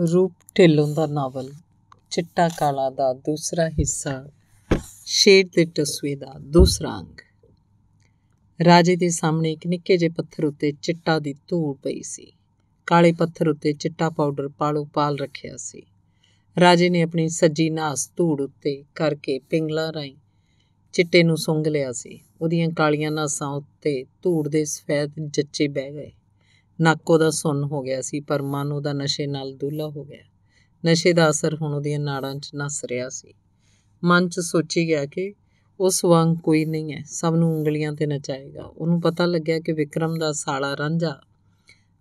ਰੂਪ ਢਿੱਲੋਂ ਦਾ ਨਾਵਲ ਚਿੱਟਾ ਕਾਲਾ ਦਾ ਦੂਸਰਾ ਹਿੱਸਾ ਸ਼ੇਰ ਦੇ ਤਸਵੀਰ ਦਾ ਦੂਸਰਾ ਅੰਗ ਰਾਜੇ ਦੇ ਸਾਹਮਣੇ ਇੱਕ ਨਿੱਕੇ ਜਿਹੇ ਪੱਥਰ ਉੱਤੇ ਚਿੱਟਾ ਦੀ ਧੂੜ ਪਈ ਸੀ ਕਾਲੇ ਪੱਥਰ ਉੱਤੇ ਚਿੱਟਾ ਪਾਊਡਰ ਪਾਲੋ ਪਾਲ ਰੱਖਿਆ ਸੀ ਰਾਜੇ ਨੇ ਆਪਣੀ ਸੱਜੀ ਨਾਸ ਧੂੜ ਉੱਤੇ ਕਰਕੇ ਪਿੰਗਲਾ ਰਾਈ ਚਿੱਟੇ ਨੂੰ ਸੁੰਘ ਲਿਆ ਸੀ ਉਹਦੀਆਂ ਕਾਲੀਆਂ ਨਾਸਾਂ ਉੱਤੇ ਧੂੜ ਦੇ ਸਫੈਦ ਜੱਚੇ ਬਹਿ ਗਏ ਨੱਕ ਉਹਦਾ ਸੁੰਨ ਹੋ ਗਿਆ ਸੀ ਪਰ ਮਨ ਉਹਦਾ ਨਸ਼ੇ ਨਾਲ ਦੂਲਾ ਹੋ ਗਿਆ ਨਸ਼ੇ ਦਾ ਅਸਰ ਹੁਣ ਉਹਦੀਆਂ ਨਾੜਾਂ 'ਚ ਨਸ ਰਿਹਾ ਸੀ ਮਨ 'ਚ ਸੋਚੀ ਗਿਆ ਕਿ ਉਸ ਵਾਂਗ ਕੋਈ ਨਹੀਂ ਹੈ ਸਭ ਨੂੰ ਉਂਗਲੀਆਂ ਤੇ ਨਚਾਏਗਾ ਉਹਨੂੰ ਪਤਾ ਲੱਗਿਆ ਕਿ ਵਿਕਰਮ ਦਾ ਸਾਲਾ ਰਾਂਝਾ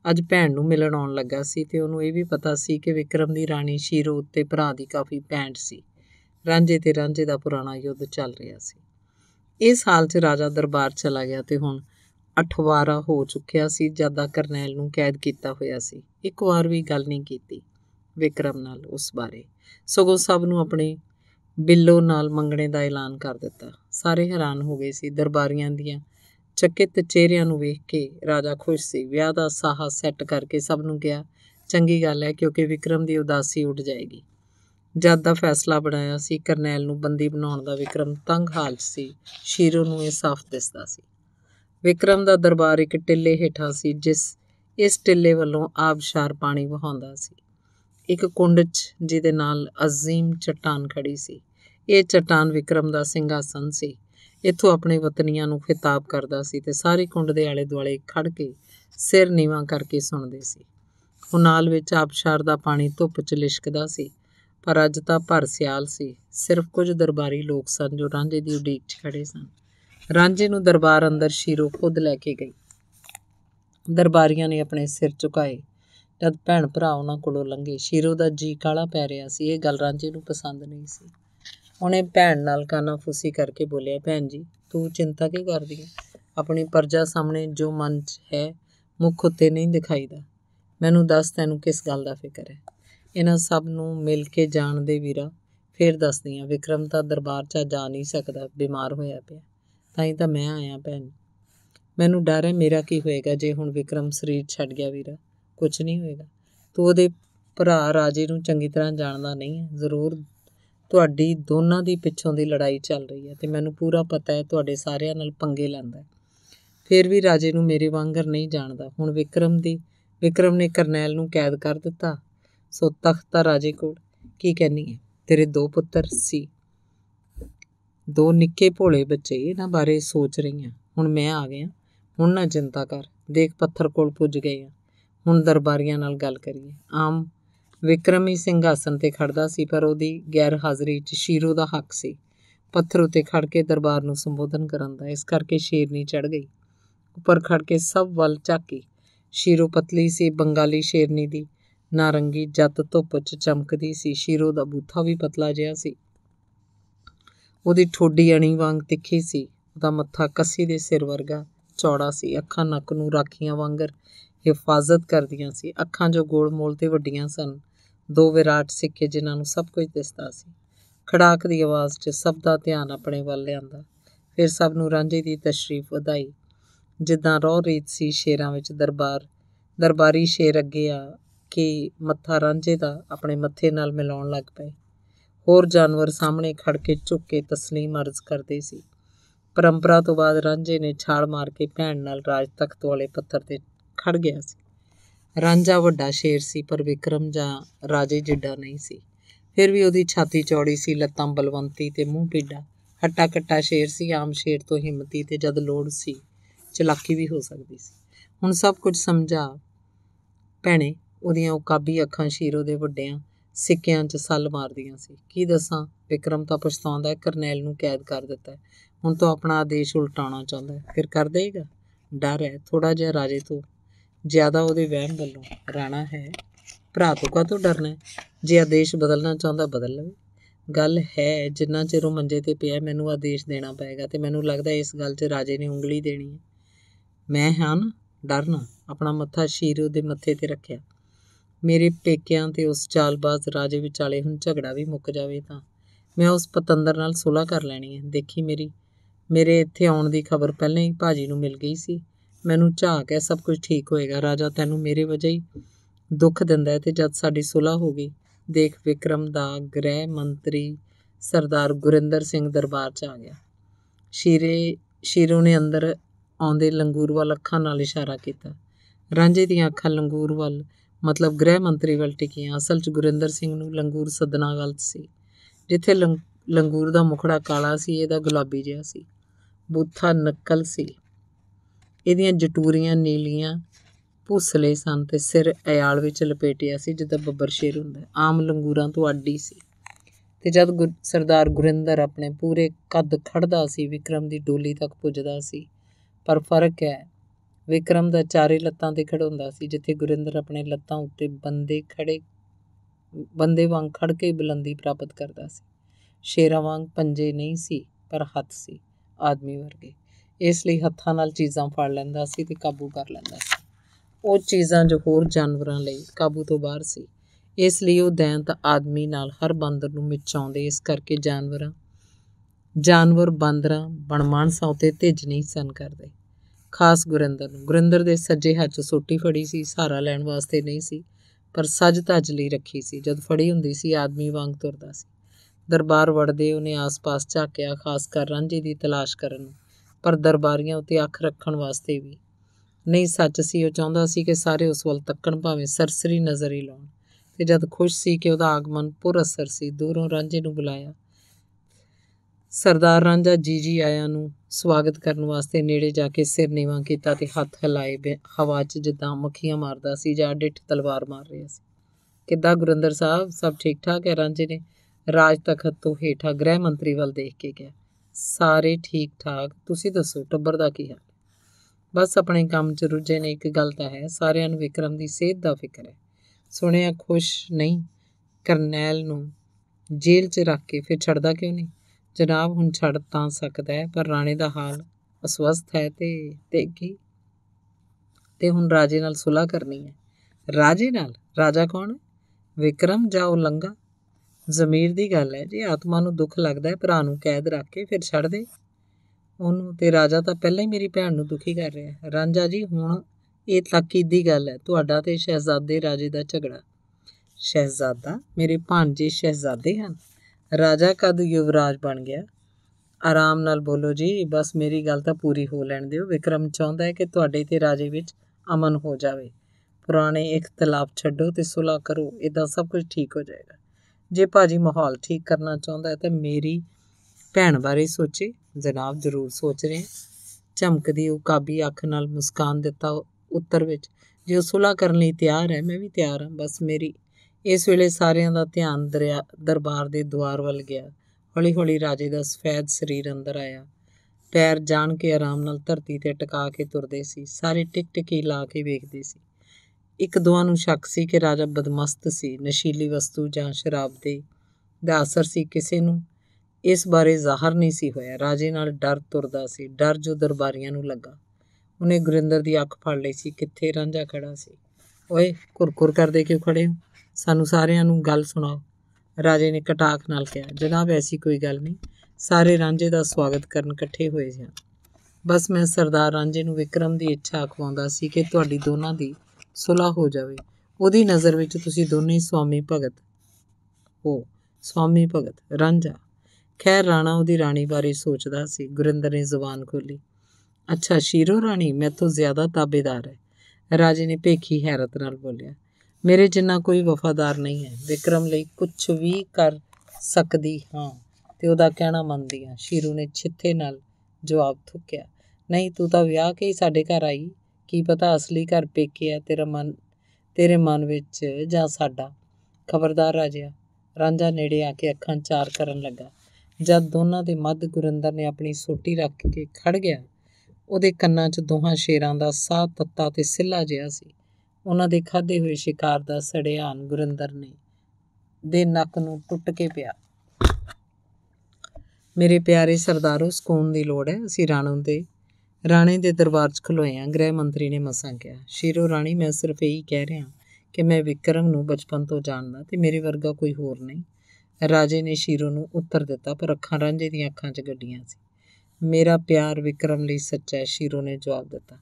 ਅੱਜ ਭੈਣ ਨੂੰ ਮਿਲਣ ਆਉਣ ਲੱਗਾ ਸੀ ਤੇ ਉਹਨੂੰ ਇਹ ਵੀ ਪਤਾ ਸੀ ਕਿ ਵਿਕਰਮ ਦੀ ਰਾਣੀ ਸ਼ੀਰੋ ਉੱਤੇ ਭਰਾ ਦੀ ਕਾਫੀ ਭੈਂਟ ਸੀ ਰਾਂਝੇ ਤੇ ਰਾਂਝੇ ਦਾ ਪੁਰਾਣਾ ਯੁੱਧ ਚੱਲ ਰਿਹਾ ਸੀ ਇਸ ਹਾਲ 'ਚ ਰਾਜਾ ਦਰਬਾਰ ਚਲਾ ਗਿਆ ਤੇ ਹੁਣ ਅਠਵਾਰਾ ਹੋ ਚੁੱਕਿਆ ਸੀ ਜਦ ਦਾ ਕਰਨੈਲ ਨੂੰ ਕੈਦ ਕੀਤਾ ਹੋਇਆ ਸੀ ਇੱਕ ਵਾਰ ਵੀ ਗੱਲ ਨਹੀਂ ਕੀਤੀ ਵਿਕਰਮ ਨਾਲ ਉਸ ਬਾਰੇ ਸਗੋਂ ਸਭ ਨੂੰ ਆਪਣੇ ਬਿੱਲੋ ਨਾਲ ਮੰਗਣੇ ਦਾ ਐਲਾਨ ਕਰ ਦਿੱਤਾ ਸਾਰੇ ਹੈਰਾਨ ਹੋ ਗਏ ਸੀ ਦਰਬਾਰੀਆਂ ਦੀਆਂ ਚਕਿਤ ਚਿਹਰਿਆਂ ਨੂੰ ਵੇਖ ਕੇ ਰਾਜਾ ਖੁਸ਼ ਸੀ ਵਿਆਹ ਦਾ ਸਾਹਾ ਸੈੱਟ ਕਰਕੇ ਸਭ ਨੂੰ ਗਿਆ ਚੰਗੀ ਗੱਲ ਹੈ ਕਿਉਂਕਿ ਵਿਕਰਮ ਦੀ ਉਦਾਸੀ ਉੱਡ ਜਾਏਗੀ ਜਦ ਦਾ ਫੈਸਲਾ ਬਣਾਇਆ ਸੀ ਕਰਨੈਲ ਨੂੰ ਬੰਦੀ ਬਣਾਉਣ ਦਾ ਵਿਕਰਮ ਤੰਗ ਹਾਲ ਸੀ ਸ਼ੀਰੋ ਨੂੰ ਇਹ ਸਾਫ਼ ਦਿਸਦਾ ਸੀ ਵਿਕਰਮ ਦਾ ਦਰਬਾਰ ਇੱਕ ਟਿੱਲੇ ਹੇਠਾਂ ਸੀ ਜਿਸ ਇਸ ਟਿੱਲੇ ਵੱਲੋਂ ਆਬਸ਼ਾਰ ਪਾਣੀ ਵਹਾਉਂਦਾ ਸੀ ਇੱਕ ਕੁੰਡ 'ਚ ਜਿਹਦੇ ਨਾਲ ਅਜ਼ੀਮ ਚਟਾਨ ਖੜੀ ਸੀ ਇਹ ਚਟਾਨ ਵਿਕਰਮ ਦਾ ਸਿੰਘਾਸਨ ਸੀ ਇੱਥੋਂ ਆਪਣੇ ਵਤਨੀਆਂ ਨੂੰ ਖਿਤਾਬ ਕਰਦਾ ਸੀ ਤੇ ਸਾਰੇ ਕੁੰਡ ਦੇ ਆਲੇ ਦੁਆਲੇ ਖੜ ਕੇ ਸਿਰ ਨੀਵਾ ਕਰਕੇ ਸੁਣਦੇ ਸੀ ਨਾਲ ਵਿੱਚ ਆਬਸ਼ਾਰ ਦਾ ਪਾਣੀ ਧੁੱਪ 'ਚ ਲਿਸ਼ਕਦਾ ਸੀ ਪਰ ਅੱਜ ਤਾਂ ਭਰ ਸਿਆਲ ਸੀ ਸਿਰਫ ਕੁਝ ਦਰਬਾਰੀ ਲੋਕ ਸਨ ਜੋ ਰਾਂਝੇ ਦੀ ਉਡੀਕ 'ਚ ਖੜੇ ਸਨ ਰਾਂਝੇ ਨੂੰ ਦਰਬਾਰ ਅੰਦਰ ਸ਼ੀਰੋ ਖੁਦ ਲੈ ਕੇ ਗਈ ਦਰਬਾਰੀਆਂ ਨੇ ਆਪਣੇ ਸਿਰ ਝੁਕਾਏ ਜਦ ਭੈਣ ਭਰਾ ਉਹਨਾਂ ਕੋਲੋਂ ਲੰਘੇ ਸ਼ੀਰੋ ਦਾ ਜੀ ਕਾਲਾ ਪੈ ਰਿਹਾ ਸੀ ਇਹ ਗੱਲ ਰਾਂਝੇ ਨੂੰ ਪਸੰਦ ਨਹੀਂ ਸੀ ਉਹਨੇ ਭੈਣ ਨਾਲ ਕਾਨਾ ਫੁਸੀ ਕਰਕੇ ਬੋਲਿਆ ਭੈਣ ਜੀ ਤੂੰ ਚਿੰਤਾ ਕਿਉਂ ਕਰਦੀ ਹੈ ਆਪਣੀ ਪਰਜਾ ਸਾਹਮਣੇ ਜੋ ਮਨ 'ਚ ਹੈ ਮੁੱਖ ਉੱਤੇ ਨਹੀਂ ਦਿਖਾਈਦਾ ਮੈਨੂੰ ਦੱਸ ਤੈਨੂੰ ਕਿਸ ਗੱਲ ਦਾ ਫਿਕਰ ਹੈ ਇਹਨਾਂ ਸਭ ਨੂੰ ਮਿਲ ਕੇ ਜਾਣ ਦੇ ਵੀਰਾ ਫੇਰ ਦੱਸਦੀ ਆ ਵਿਕਰਮ ਤਾਂ ਦਰਬਾਰ 'ਚ ਜਾ ਨਹੀਂ ਸਕਦਾ ਬਿਮਾਰ ਹੋਇਆ ਪਿਆ ਤਾਂ ਹੀ ਤਾਂ ਮੈਂ ਆਇਆ ਭੈਣ ਮੈਨੂੰ ਡਰ ਹੈ ਮੇਰਾ ਕੀ ਹੋਏਗਾ ਜੇ ਹੁਣ ਵਿਕਰਮ ਸਰੀਰ ਛੱਡ ਗਿਆ ਵੀਰਾ ਕੁਝ ਨਹੀਂ ਹੋਏਗਾ ਤੂੰ ਉਹਦੇ ਭਰਾ ਰਾਜੇ ਨੂੰ ਚੰਗੀ ਤਰ੍ਹਾਂ ਜਾਣਦਾ ਨਹੀਂ ਹੈ ਜ਼ਰੂਰ ਤੁਹਾਡੀ ਦੋਨਾਂ ਦੀ ਪਿੱਛੋਂ ਦੀ ਲੜਾਈ ਚੱਲ ਰਹੀ ਹੈ ਤੇ ਮੈਨੂੰ ਪੂਰਾ ਪਤਾ ਹੈ ਤੁਹਾਡੇ ਸਾਰਿਆਂ ਨਾਲ ਪੰਗੇ ਲੈਂਦਾ ਫਿਰ ਵੀ ਰਾਜੇ ਨੂੰ ਮੇਰੇ ਵਾਂਗਰ ਨਹੀਂ ਜਾਣਦਾ ਹੁਣ ਵਿਕਰਮ ਦੀ ਵਿਕਰਮ ਨੇ ਕਰਨੈਲ ਨੂੰ ਕੈਦ ਕਰ ਦਿੱਤਾ ਸੋ ਤਖਤ ਦਾ ਰਾਜੇ ਕੋਲ ਕੀ ਕਹਿਨੀ ਹੈ ਤੇਰੇ ਦੋ ਪੁੱਤਰ ਸੀ ਦੋ ਨਿੱਕੇ ਭੋਲੇ ਬੱਚੇ ਇਹਨਾਂ ਬਾਰੇ ਸੋਚ ਰਹੀ ਆ ਹੁਣ ਮੈਂ ਆ ਗਿਆ ਹੁਣ ਨਾ ਚਿੰਤਾ ਕਰ ਦੇਖ ਪੱਥਰ ਕੋਲ ਪੁੱਜ ਗਏ ਆ ਹੁਣ ਦਰਬਾਰੀਆਂ ਨਾਲ ਗੱਲ ਕਰੀਏ ਆਮ ਵਿਕਰਮੀ ਸਿੰਘ ਆਸਨ ਤੇ ਖੜਦਾ ਸੀ ਪਰ ਉਹਦੀ ਗੈਰ ਹਾਜ਼ਰੀ 'ਚ ਸ਼ੀਰੋ ਦਾ ਹੱਕ ਸੀ ਪੱਥਰ ਉਤੇ ਖੜ ਕੇ ਦਰਬਾਰ ਨੂੰ ਸੰਬੋਧਨ ਕਰਨ ਦਾ ਇਸ ਕਰਕੇ ਸ਼ੇਰਨੀ ਚੜ ਗਈ ਉੱਪਰ ਖੜ ਕੇ ਸਭ ਵੱਲ ਚਾਕੀ ਸ਼ੀਰੋ ਪਤਲੀ ਸੀ ਬੰਗਾਲੀ ਸ਼ੇਰਨੀ ਦੀ ਨਾਰੰਗੀ ਜੱਤ ਧੁੱਪ 'ਚ ਚਮਕਦੀ ਸੀ ਸ਼ੀਰੋ ਦਾ ਬੂਥਾ ਵੀ ਪਤਲਾ ਜਿਹਾ ਸੀ ਉਹਦੀ ਠੋਡੀ ਅਣੀ ਵਾਂਗ ਤਿੱਖੀ ਸੀ ਉਹਦਾ ਮੱਥਾ ਕੱਸੀ ਦੇ ਸਿਰ ਵਰਗਾ ਚੌੜਾ ਸੀ ਅੱਖਾਂ ਨੱਕ ਨੂੰ ਰਾਖੀਆਂ ਵਾਂਗਰ ਹਿਫਾਜ਼ਤ ਕਰਦੀਆਂ ਸੀ ਅੱਖਾਂ ਜੋ ਗੋਲ-ਮੋਲ ਤੇ ਵੱਡੀਆਂ ਸਨ ਦੋ ਵਿਰਾਟ ਸਿੱਕੇ ਜਿਨ੍ਹਾਂ ਨੂੰ ਸਭ ਕੁਝ ਦਿਸਦਾ ਸੀ ਖੜਾਕ ਦੀ ਆਵਾਜ਼ 'ਚ ਸਭ ਦਾ ਧਿਆਨ ਆਪਣੇ ਵੱਲ ਲਿਆਂਦਾ ਫਿਰ ਸਭ ਨੂੰ ਰਾਂਝੇ ਦੀ ਤਸ਼ਰੀਫ ਵਧਾਈ ਜਿੱਦਾਂ ਰੋ ਰੀਤ ਸੀ ਸ਼ੇਰਾਂ ਵਿੱਚ ਦਰਬਾਰ ਦਰਬਾਰੀ ਸ਼ੇਰ ਅੱਗੇ ਆ ਕਿ ਮੱਥਾ ਰਾਂਝੇ ਦਾ ਆਪਣੇ ਮੱਥੇ ਨਾਲ ਮਿਲਾਉਣ ਲੱਗ ਪਏ ਹੋਰ ਜਾਨਵਰ ਸਾਹਮਣੇ ਖੜ ਕੇ ਝੁੱਕ ਕੇ ਤਸਲੀਮ ਅਰਜ਼ ਕਰਦੇ ਸੀ ਪਰੰਪਰਾ ਤੋਂ ਬਾਅਦ ਰਾਂਝੇ ਨੇ ਛਾਲ ਮਾਰ ਕੇ ਭੈਣ ਨਾਲ ਰਾਜ ਤਖਤ ਵਾਲੇ ਪੱਥਰ ਤੇ ਖੜ ਗਿਆ ਸੀ ਰਾਂਝਾ ਵੱਡਾ ਸ਼ੇਰ ਸੀ ਪਰ ਵਿਕਰਮ ਜਾਂ ਰਾਜੇ ਜਿੱਡਾ ਨਹੀਂ ਸੀ ਫਿਰ ਵੀ ਉਹਦੀ ਛਾਤੀ ਚੌੜੀ ਸੀ ਲੱਤਾਂ ਬਲਵੰਤੀ ਤੇ ਮੂੰਹ ਪੀੜਾ ਹੱਟਾ ਕੱਟਾ ਸ਼ੇਰ ਸੀ ਆਮ ਸ਼ੇਰ ਤੋਂ ਹਿੰਮਤੀ ਤੇ ਜਦ ਲੋੜ ਸੀ ਚਲਾਕੀ ਵੀ ਹੋ ਸਕਦੀ ਸੀ ਹੁਣ ਸਭ ਕੁਝ ਸਮਝਾ ਭੈਣੇ ਉਹਦੀਆਂ ਉਕਾਬੀ ਅੱਖਾਂ ਸ਼ੀਰੋ ਦੇ ਵੱਡਿਆਂ ਸਿੱਕਿਆਂ 'ਚ ਸੱਲ ਮਾਰਦੀਆਂ ਸੀ ਕੀ ਦੱਸਾਂ ਵਿਕਰਮ ਤਾਂ ਪਛਤਾਉਂਦਾ ਹੈ ਕਰਨੈਲ ਨੂੰ ਕੈਦ ਕਰ ਦਿੱਤਾ ਹੁਣ ਤੋਂ ਆਪਣਾ ਆਦੇਸ਼ ਉਲਟਾਉਣਾ ਚਾਹੁੰਦਾ ਹੈ ਫਿਰ ਕਰ ਦੇਗਾ ਡਰ ਹੈ ਥੋੜਾ ਜਿਹਾ ਰਾਜੇ ਤੋਂ ਜ਼ਿਆਦਾ ਉਹਦੇ ਵਹਿਮ ਵੱਲੋਂ ਰਾਣਾ ਹੈ ਭਰਾ ਤੋਂ ਤੋਂ ਡਰਨਾ ਜੇ ਆਦੇਸ਼ ਬਦਲਣਾ ਚਾਹੁੰਦਾ ਬਦਲ ਲਵੇ ਗੱਲ ਹੈ ਜਿੰਨਾ ਚਿਰ ਉਹ ਮੰਜੇ ਤੇ ਪਿਆ ਮੈਨੂੰ ਆਦੇਸ਼ ਦੇਣਾ ਪਏਗਾ ਤੇ ਮੈਨੂੰ ਲੱਗਦਾ ਇਸ ਗੱਲ 'ਚ ਰਾਜੇ ਨੇ ਉਂਗਲੀ ਦੇਣੀ ਹੈ ਮੈਂ ਹਾਂ ਨਾ ਡਰਨਾ ਆਪਣਾ ਮੱਥਾ ਸ਼ੀਰੋ ਦੇ ਮੱਥੇ ਤੇ ਰੱਖਿਆ ਮੇਰੇ ਪੇਕਿਆਂ ਤੇ ਉਸ ਚਾਲਬਾਜ਼ ਰਾਜੇ ਵਿਚਾਲੇ ਹੁਣ ਝਗੜਾ ਵੀ ਮੁੱਕ ਜਾਵੇ ਤਾਂ ਮੈਂ ਉਸ ਪਤੰਦਰ ਨਾਲ ਸੁਲਾ ਕਰ ਲੈਣੀ ਹੈ ਦੇਖੀ ਮੇਰੀ ਮੇਰੇ ਇੱਥੇ ਆਉਣ ਦੀ ਖਬਰ ਪਹਿਲਾਂ ਹੀ ਭਾਜੀ ਨੂੰ ਮਿਲ ਗਈ ਸੀ ਮੈਨੂੰ ਝਾਕ ਹੈ ਸਭ ਕੁਝ ਠੀਕ ਹੋਏਗਾ ਰਾਜਾ ਤੈਨੂੰ ਮੇਰੇ ਵਜ੍ਹਾ ਹੀ ਦੁੱਖ ਦਿੰਦਾ ਹੈ ਤੇ ਜਦ ਸਾਡੀ ਸੁਲਾ ਹੋ ਗਈ ਦੇਖ ਵਿਕਰਮ ਦਾ ਗ੍ਰਹਿ ਮੰਤਰੀ ਸਰਦਾਰ ਗੁਰਿੰਦਰ ਸਿੰਘ ਦਰਬਾਰ 'ਚ ਆ ਗਿਆ ਸ਼ੀਰੇ ਸ਼ੀਰੂ ਨੇ ਅੰਦਰ ਆਉਂਦੇ ਲੰਗੂਰ ਵੱਲ ਅੱਖਾਂ ਨਾਲ ਇਸ਼ਾਰਾ ਕੀਤਾ ਰਾਂਝੇ ਦੀਆਂ ਅੱਖਾਂ ਲੰਗੂਰ ਵੱਲ ਮਤਲਬ ਗ੍ਰਹਿ ਮੰਤਰੀ ਵੱਲ ਟਿਕੀਆਂ ਅਸਲ 'ਚ ਗੁਰਿੰਦਰ ਸਿੰਘ ਨੂੰ ਲੰਗੂਰ ਸੱਦਣਾ ਗਲਤ ਸੀ ਜਿੱਥੇ ਲੰਗੂਰ ਦਾ ਮੁਖੜਾ ਕਾਲਾ ਸੀ ਇਹਦਾ ਗੁਲਾਬੀ ਜਿਹਾ ਸੀ ਬੂਥਾ ਨਕਲ ਸੀ ਇਹਦੀਆਂ ਜਟੂਰੀਆਂ ਨੀਲੀਆਂ ਭੂਸਲੇ ਸਨ ਤੇ ਸਿਰ ਅਯਾਲ ਵਿੱਚ ਲਪੇਟਿਆ ਸੀ ਜਿੱਦਾਂ ਬੱਬਰ ਸ਼ੇਰ ਹੁੰਦਾ ਆਮ ਲੰਗੂਰਾਂ ਤੋਂ ਆਡੀ ਸੀ ਤੇ ਜਦ ਸਰਦਾਰ ਗੁਰਿੰਦਰ ਆਪਣੇ ਪੂਰੇ ਕੱਦ ਖੜਦਾ ਸੀ ਵਿਕਰਮ ਦੀ ਡੋਲੀ ਤੱਕ ਪੁੱਜਦਾ ਸੀ ਪਰ ਫਰਕ ਹੈ ਵਿਕਰਮ ਦਾ ਚਾਰੇ ਲੱਤਾਂ ਤੇ ਖੜੋਂਦਾ ਸੀ ਜਿੱਥੇ ਗੁਰਿੰਦਰ ਆਪਣੇ ਲੱਤਾਂ ਉੱਤੇ ਬੰਦੇ ਖੜੇ ਬੰਦੇ ਵਾਂਗ ਖੜ ਕੇ ਬੁਲੰਦੀ ਪ੍ਰਾਪਤ ਕਰਦਾ ਸੀ ਸ਼ੇਰਾਂ ਵਾਂਗ ਪੰਜੇ ਨਹੀਂ ਸੀ ਪਰ ਹੱਥ ਸੀ ਆਦਮੀ ਵਰਗੇ ਇਸ ਲਈ ਹੱਥਾਂ ਨਾਲ ਚੀਜ਼ਾਂ ਫੜ ਲੈਂਦਾ ਸੀ ਤੇ ਕਾਬੂ ਕਰ ਲੈਂਦਾ ਸੀ ਉਹ ਚੀਜ਼ਾਂ ਜੋ ਹੋਰ ਜਾਨਵਰਾਂ ਲਈ ਕਾਬੂ ਤੋਂ ਬਾਹਰ ਸੀ ਇਸ ਲਈ ਉਹ ਦੈਂਤ ਆਦਮੀ ਨਾਲ ਹਰ ਬੰਦਰ ਨੂੰ ਮਿਚਾਉਂਦੇ ਇਸ ਕਰਕੇ ਜਾਨਵਰਾਂ ਜਾਨਵਰ ਬੰਦਰਾਂ ਬਣਮਾਨਸਾਂ ਉਤੇ ਤੇਜ ਨਹੀਂ ਸਨ ਕਰਦੇ ਖਾਸ ਗੁਰਿੰਦਰ ਨੂੰ ਗੁਰਿੰਦਰ ਦੇ ਸੱਜੇ ਹੱਥ 'ਚ ਸੋਟੀ ਫੜੀ ਸੀ ਸਹਾਰਾ ਲੈਣ ਵਾਸਤੇ ਨਹੀਂ ਸੀ ਪਰ ਸੱਜ ਤੱਜ ਲਈ ਰੱਖੀ ਸੀ ਜਦ ਫੜੀ ਹੁੰਦੀ ਸੀ ਆਦਮੀ ਵਾਂਗ ਤੁਰਦਾ ਸੀ ਦਰਬਾਰ ਵੜਦੇ ਉਹਨੇ ਆਸ-ਪਾਸ ਝਾਕਿਆ ਖਾਸ ਕਰ ਰਾਂਝੇ ਦੀ ਤਲਾਸ਼ ਕਰਨ ਨੂੰ ਪਰ ਦਰਬਾਰੀਆਂ ਉਤੇ ਅੱਖ ਰੱਖਣ ਵਾਸਤੇ ਵੀ ਨਹੀਂ ਸੱਚ ਸੀ ਉਹ ਚਾਹੁੰਦਾ ਸੀ ਕਿ ਸਾਰੇ ਉਸ ਵੱਲ ਤੱਕਣ ਭਾਵੇਂ ਸਰਸਰੀ ਨਜ਼ਰ ਹੀ ਲਾਉਣ ਤੇ ਜਦ ਖੁਸ਼ ਸੀ ਕਿ ਉਹਦਾ ਆਗਮਨ ਪੁਰ ਅਸਰ ਸੀ ਦੂਰੋਂ ਰਾਂਝੇ ਨੂੰ ਬੁਲਾਇਆ ਸਰਦਾਰ ਰਾਂਝਾ ਜੀ ਜੀ ਆਇਆਂ ਨੂੰ ਸਵਾਗਤ ਕਰਨ ਵਾਸਤੇ ਨੇੜੇ ਜਾ ਕੇ ਸਿਰ ਨੀਵਾਂ ਕੀਤਾ ਤੇ ਹੱਥ ਹਿਲਾਏ ਹਵਾ 'ਚ ਜਿੱਦਾਂ ਮੱਖੀਆਂ ਮਾਰਦਾ ਸੀ ਜਾਂ ਡਿੱਠ ਤਲਵਾਰ ਮਾਰ ਰਿਹਾ ਸੀ ਕਿੱਦਾਂ ਗੁਰਿੰਦਰ ਸਾਹਿਬ ਸਭ ਠੀਕ ਠਾਕ ਹੈ ਰਾਂਝੇ ਨੇ ਰਾਜ ਤਖਤ ਤੋਂ ਹੇਠਾਂ ਗ੍ਰਹਿ ਮੰਤਰੀ ਵੱਲ ਦੇਖ ਕੇ ਗਿਆ ਸਾਰੇ ਠੀਕ ਠਾਕ ਤੁਸੀਂ ਦੱਸੋ ਟੱਬਰ ਦਾ ਕੀ ਹਾਲ ਬਸ ਆਪਣੇ ਕੰਮ 'ਚ ਰੁੱਝੇ ਨੇ ਇੱਕ ਗੱਲ ਤਾਂ ਹੈ ਸਾਰਿਆਂ ਨੂੰ ਵਿਕਰਮ ਦੀ ਸਿਹਤ ਦਾ ਫਿਕਰ ਹੈ ਸੁਣਿਆ ਖੁਸ਼ ਨਹੀਂ ਕਰਨੈਲ ਨੂੰ ਜੇਲ੍ਹ 'ਚ ਰੱਖ ਕੇ ਫਿਰ ਛੱਡਦਾ ਕਿਉਂ ਨਹੀਂ ਜਨਾਬ ਹੁਣ ਛੱਡ ਤਾਂ ਸਕਦਾ ਹੈ ਪਰ ਰਾਣੇ ਦਾ ਹਾਲ ਅਸਵਸਥ ਹੈ ਤੇ ਤੇ ਕੀ ਤੇ ਹੁਣ ਰਾਜੇ ਨਾਲ ਸੁਲਾ ਕਰਨੀ ਹੈ ਰਾਜੇ ਨਾਲ ਰਾਜਾ ਕੌਣ ਵਿਕਰਮ ਜਾਂ ਉਲੰਗਾ ਜ਼ਮੀਰ ਦੀ ਗੱਲ ਹੈ ਜੇ ਆਤਮਾ ਨੂੰ ਦੁੱਖ ਲੱਗਦਾ ਹੈ ਭਰਾ ਨੂੰ ਕੈਦ ਰੱਖ ਕੇ ਫਿਰ ਛੱਡ ਦੇ ਉਹਨੂੰ ਤੇ ਰਾਜਾ ਤਾਂ ਪਹਿਲਾਂ ਹੀ ਮੇਰੀ ਭੈਣ ਨੂੰ ਦੁਖੀ ਕਰ ਰਿਹਾ ਹੈ ਰਾਂਝਾ ਜੀ ਹੁਣ ਇਹ ਤਾਕੀਦ ਦੀ ਗੱਲ ਹੈ ਤੁਹਾਡਾ ਤੇ ਸ਼ਹਿਜ਼ਾਦੇ ਰਾਜੇ ਦਾ ਝਗੜਾ ਸ਼ਹਿਜ਼ਾਦਾ ਮੇਰੇ ਭਾਂਜੇ ਸ਼ਹਿਜ਼ਾਦੇ ਹਨ ਰਾਜਾ ਕਦ ਯੁਵਰਾਜ ਬਣ ਗਿਆ ਆਰਾਮ ਨਾਲ ਬੋਲੋ ਜੀ ਬਸ ਮੇਰੀ ਗੱਲ ਤਾਂ ਪੂਰੀ ਹੋ ਲੈਣ ਦਿਓ ਵਿਕਰਮ ਚਾਹੁੰਦਾ ਹੈ ਕਿ ਤੁਹਾਡੇ ਤੇ ਰਾਜੇ ਵਿੱਚ ਅਮਨ ਹੋ ਜਾਵੇ ਪੁਰਾਣੇ ਇਖਤਲਾਫ ਛੱਡੋ ਤੇ ਸੁਲਾ ਕਰੋ ਇਦਾਂ ਸਭ ਕੁਝ ਠੀਕ ਹੋ ਜਾਏਗਾ ਜੇ ਭਾਜੀ ਮਾਹੌਲ ਠੀਕ ਕਰਨਾ ਚਾਹੁੰਦਾ ਹੈ ਤਾਂ ਮੇਰੀ ਭੈਣ ਬਾਰੇ ਸੋਚੇ ਜਨਾਬ ਜ਼ਰੂਰ ਸੋਚ ਰਹੇ ਚਮਕਦੀ ਉਹ ਕਾਬੀ ਅੱਖ ਨਾਲ ਮੁਸਕਾਨ ਦਿੱਤਾ ਉੱਤਰ ਵਿੱਚ ਜੇ ਸੁਲਾ ਕਰਨ ਲਈ ਤਿਆਰ ਹੈ ਮੈਂ ਵੀ ਤਿਆਰ ਹਾਂ ਬਸ ਮੇਰੀ ਇਸ ਵੇਲੇ ਸਾਰਿਆਂ ਦਾ ਧਿਆਨ ਦਰਿਆ ਦਰਬਾਰ ਦੇ ਦੁਆਰ ਵੱਲ ਗਿਆ ਹੌਲੀ-ਹੌਲੀ ਰਾਜੇ ਦਾ ਸਫੈਦ ਸਰੀਰ ਅੰਦਰ ਆਇਆ ਪੈਰ ਜਾਣ ਕੇ ਆਰਾਮ ਨਾਲ ਧਰਤੀ ਤੇ ਟਿਕਾ ਕੇ ਤੁਰਦੇ ਸੀ ਸਾਰੇ ਟਿਕ-ਟਿਕੀ ਲਾ ਕੇ ਵੇਖਦੇ ਸੀ ਇੱਕ ਦੋਹਾਂ ਨੂੰ ਸ਼ੱਕ ਸੀ ਕਿ ਰਾਜਾ ਬਦਮਸਤ ਸੀ ਨਸ਼ੀਲੀ ਵਸਤੂ ਜਾਂ ਸ਼ਰਾਬ ਦੇ ਦਾ ਅਸਰ ਸੀ ਕਿਸੇ ਨੂੰ ਇਸ ਬਾਰੇ ਜ਼ਾਹਰ ਨਹੀਂ ਸੀ ਹੋਇਆ ਰਾਜੇ ਨਾਲ ਡਰ ਤੁਰਦਾ ਸੀ ਡਰ ਜੋ ਦਰਬਾਰੀਆਂ ਨੂੰ ਲੱਗਾ ਉਹਨੇ ਗੁਰਿੰਦਰ ਦੀ ਅੱਖ ਫੜ ਲਈ ਸੀ ਕਿੱਥੇ ਰਾਂਝਾ ਖੜਾ ਸੀ ਓਏ ਕੁਰਕੁਰ ਕਰਦੇ ਕਿਉਂ ਖੜੇ ਹੋ ਸਾਨੂੰ ਸਾਰਿਆਂ ਨੂੰ ਗੱਲ ਸੁਣਾਓ ਰਾਜੇ ਨੇ ਕਟਾਕ ਨਾਲ ਕਿਹਾ ਜਨਾਬ ਐਸੀ ਕੋਈ ਗੱਲ ਨਹੀਂ ਸਾਰੇ ਰਾਂਝੇ ਦਾ ਸਵਾਗਤ ਕਰਨ ਇਕੱਠੇ ਹੋਏ ਜਾਂ ਬਸ ਮੈਂ ਸਰਦਾਰ ਰਾਂਝੇ ਨੂੰ ਵਿਕਰਮ ਦੀ ਇੱਛਾ ਆਖਵਾਉਂਦਾ ਸੀ ਕਿ ਤੁਹਾਡੀ ਦੋਨਾਂ ਦੀ ਸੁਲਾਹ ਹੋ ਜਾਵੇ ਉਹਦੀ ਨਜ਼ਰ ਵਿੱਚ ਤੁਸੀਂ ਦੋਨੇ ਸਵਾਮੀ ਭਗਤ ਹੋ ਸਵਾਮੀ ਭਗਤ ਰਾਂਝਾ ਖੈਰ ਰਾਣਾ ਉਹਦੀ ਰਾਣੀ ਬਾਰੇ ਸੋਚਦਾ ਸੀ ਗੁਰਿੰਦਰ ਨੇ ਜ਼ੁਬਾਨ ਖੋਲੀ ਅੱਛਾ ਸ਼ੀਰੋ ਰਾਣੀ ਤੋਂ ਜ਼ਿਆਦਾ ਤਾਬੇਦਾਰ ਹੈ ਰਾਜੇ ਨੇ ਭੇਖੀ ਹੈਰਤ ਨਾਲ ਬੋਲਿਆ ਮੇਰੇ ਜਿੰਨਾ ਕੋਈ ਵਫਾਦਾਰ ਨਹੀਂ ਹੈ ਵਿਕਰਮ ਲਈ ਕੁਝ ਵੀ ਕਰ ਸਕਦੀ ਹਾਂ ਤੇ ਉਹਦਾ ਕਹਿਣਾ ਮੰਨਦੀ ਹਾਂ ਸ਼ੀਰੂ ਨੇ ਛਿੱਥੇ ਨਾਲ ਜਵਾਬ ਥੁੱਕਿਆ ਨਹੀਂ ਤੂੰ ਤਾਂ ਵਿਆਹ ਕੇ ਹੀ ਸਾਡੇ ਘਰ ਆਈ ਕੀ ਪਤਾ ਅਸਲੀ ਘਰ ਪੇਕੇ ਆ ਤੇਰਾ ਮਨ ਤੇਰੇ ਮਨ ਵਿੱਚ ਜਾਂ ਸਾਡਾ ਖਬਰਦਾਰ ਰਾਜਿਆ ਰਾਂਝਾ ਨੇੜੇ ਆ ਕੇ ਅੱਖਾਂ ਚਾਰ ਕਰਨ ਲੱਗਾ ਜਦ ਦੋਨਾਂ ਦੇ ਮੱਧ ਗੁਰਿੰਦਰ ਨੇ ਆਪਣੀ ਸੋਟੀ ਰੱਖ ਕੇ ਖੜ ਗਿਆ ਉਹਦੇ ਕੰਨਾਂ 'ਚ ਦੋਹਾਂ ਸ਼ੇਰਾਂ ਦਾ ਸਾਹ ਤੱਤਾ ਤੇ ਸਿੱਲਾ ਜਿਹਾ ਸੀ ਉਹਨਾਂ ਦੇ ਖਾਦੇ ਹੋਏ ਸ਼ਿਕਾਰ ਦਾ ਸੜਿਆਨ ਗੁਰਿੰਦਰ ਨੇ ਦੇ ਨੱਕ ਨੂੰ ਟੁੱਟ ਕੇ ਪਿਆ ਮੇਰੇ ਪਿਆਰੇ ਸਰਦਾਰੋ ਸਕੂਨ ਦੀ ਲੋੜ ਹੈ ਅਸੀਂ ਰਾਣੋਂ ਦੇ ਰਾਣੇ ਦੇ ਦਰਬਾਰ 'ਚ ਖਲੋਏ ਆ ਗ੍ਰਹਿ ਮੰਤਰੀ ਨੇ ਮਸਾਂ ਕਿਹਾ ਸ਼ੀਰੋ ਰਾਣੀ ਮੈਂ ਸਿਰਫ ਇਹੀ ਕਹਿ ਰਿਹਾ ਕਿ ਮੈਂ ਵਿਕਰਮ ਨੂੰ ਬਚਪਨ ਤੋਂ ਜਾਣਦਾ ਤੇ ਮੇਰੇ ਵਰਗਾ ਕੋਈ ਹੋਰ ਨਹੀਂ ਰਾਜੇ ਨੇ ਸ਼ੀਰੋ ਨੂੰ ਉੱਤਰ ਦਿੱਤਾ ਪਰ ਅੱਖਾਂ ਰਾਂਝੇ ਦੀਆਂ ਅੱਖਾਂ 'ਚ ਗੱਡੀਆਂ ਸੀ ਮੇਰਾ ਪਿਆਰ ਵਿਕਰਮ ਲਈ ਸੱਚਾ ਹੈ ਸ਼ੀਰੋ ਨੇ ਜਵਾਬ ਦਿੱਤਾ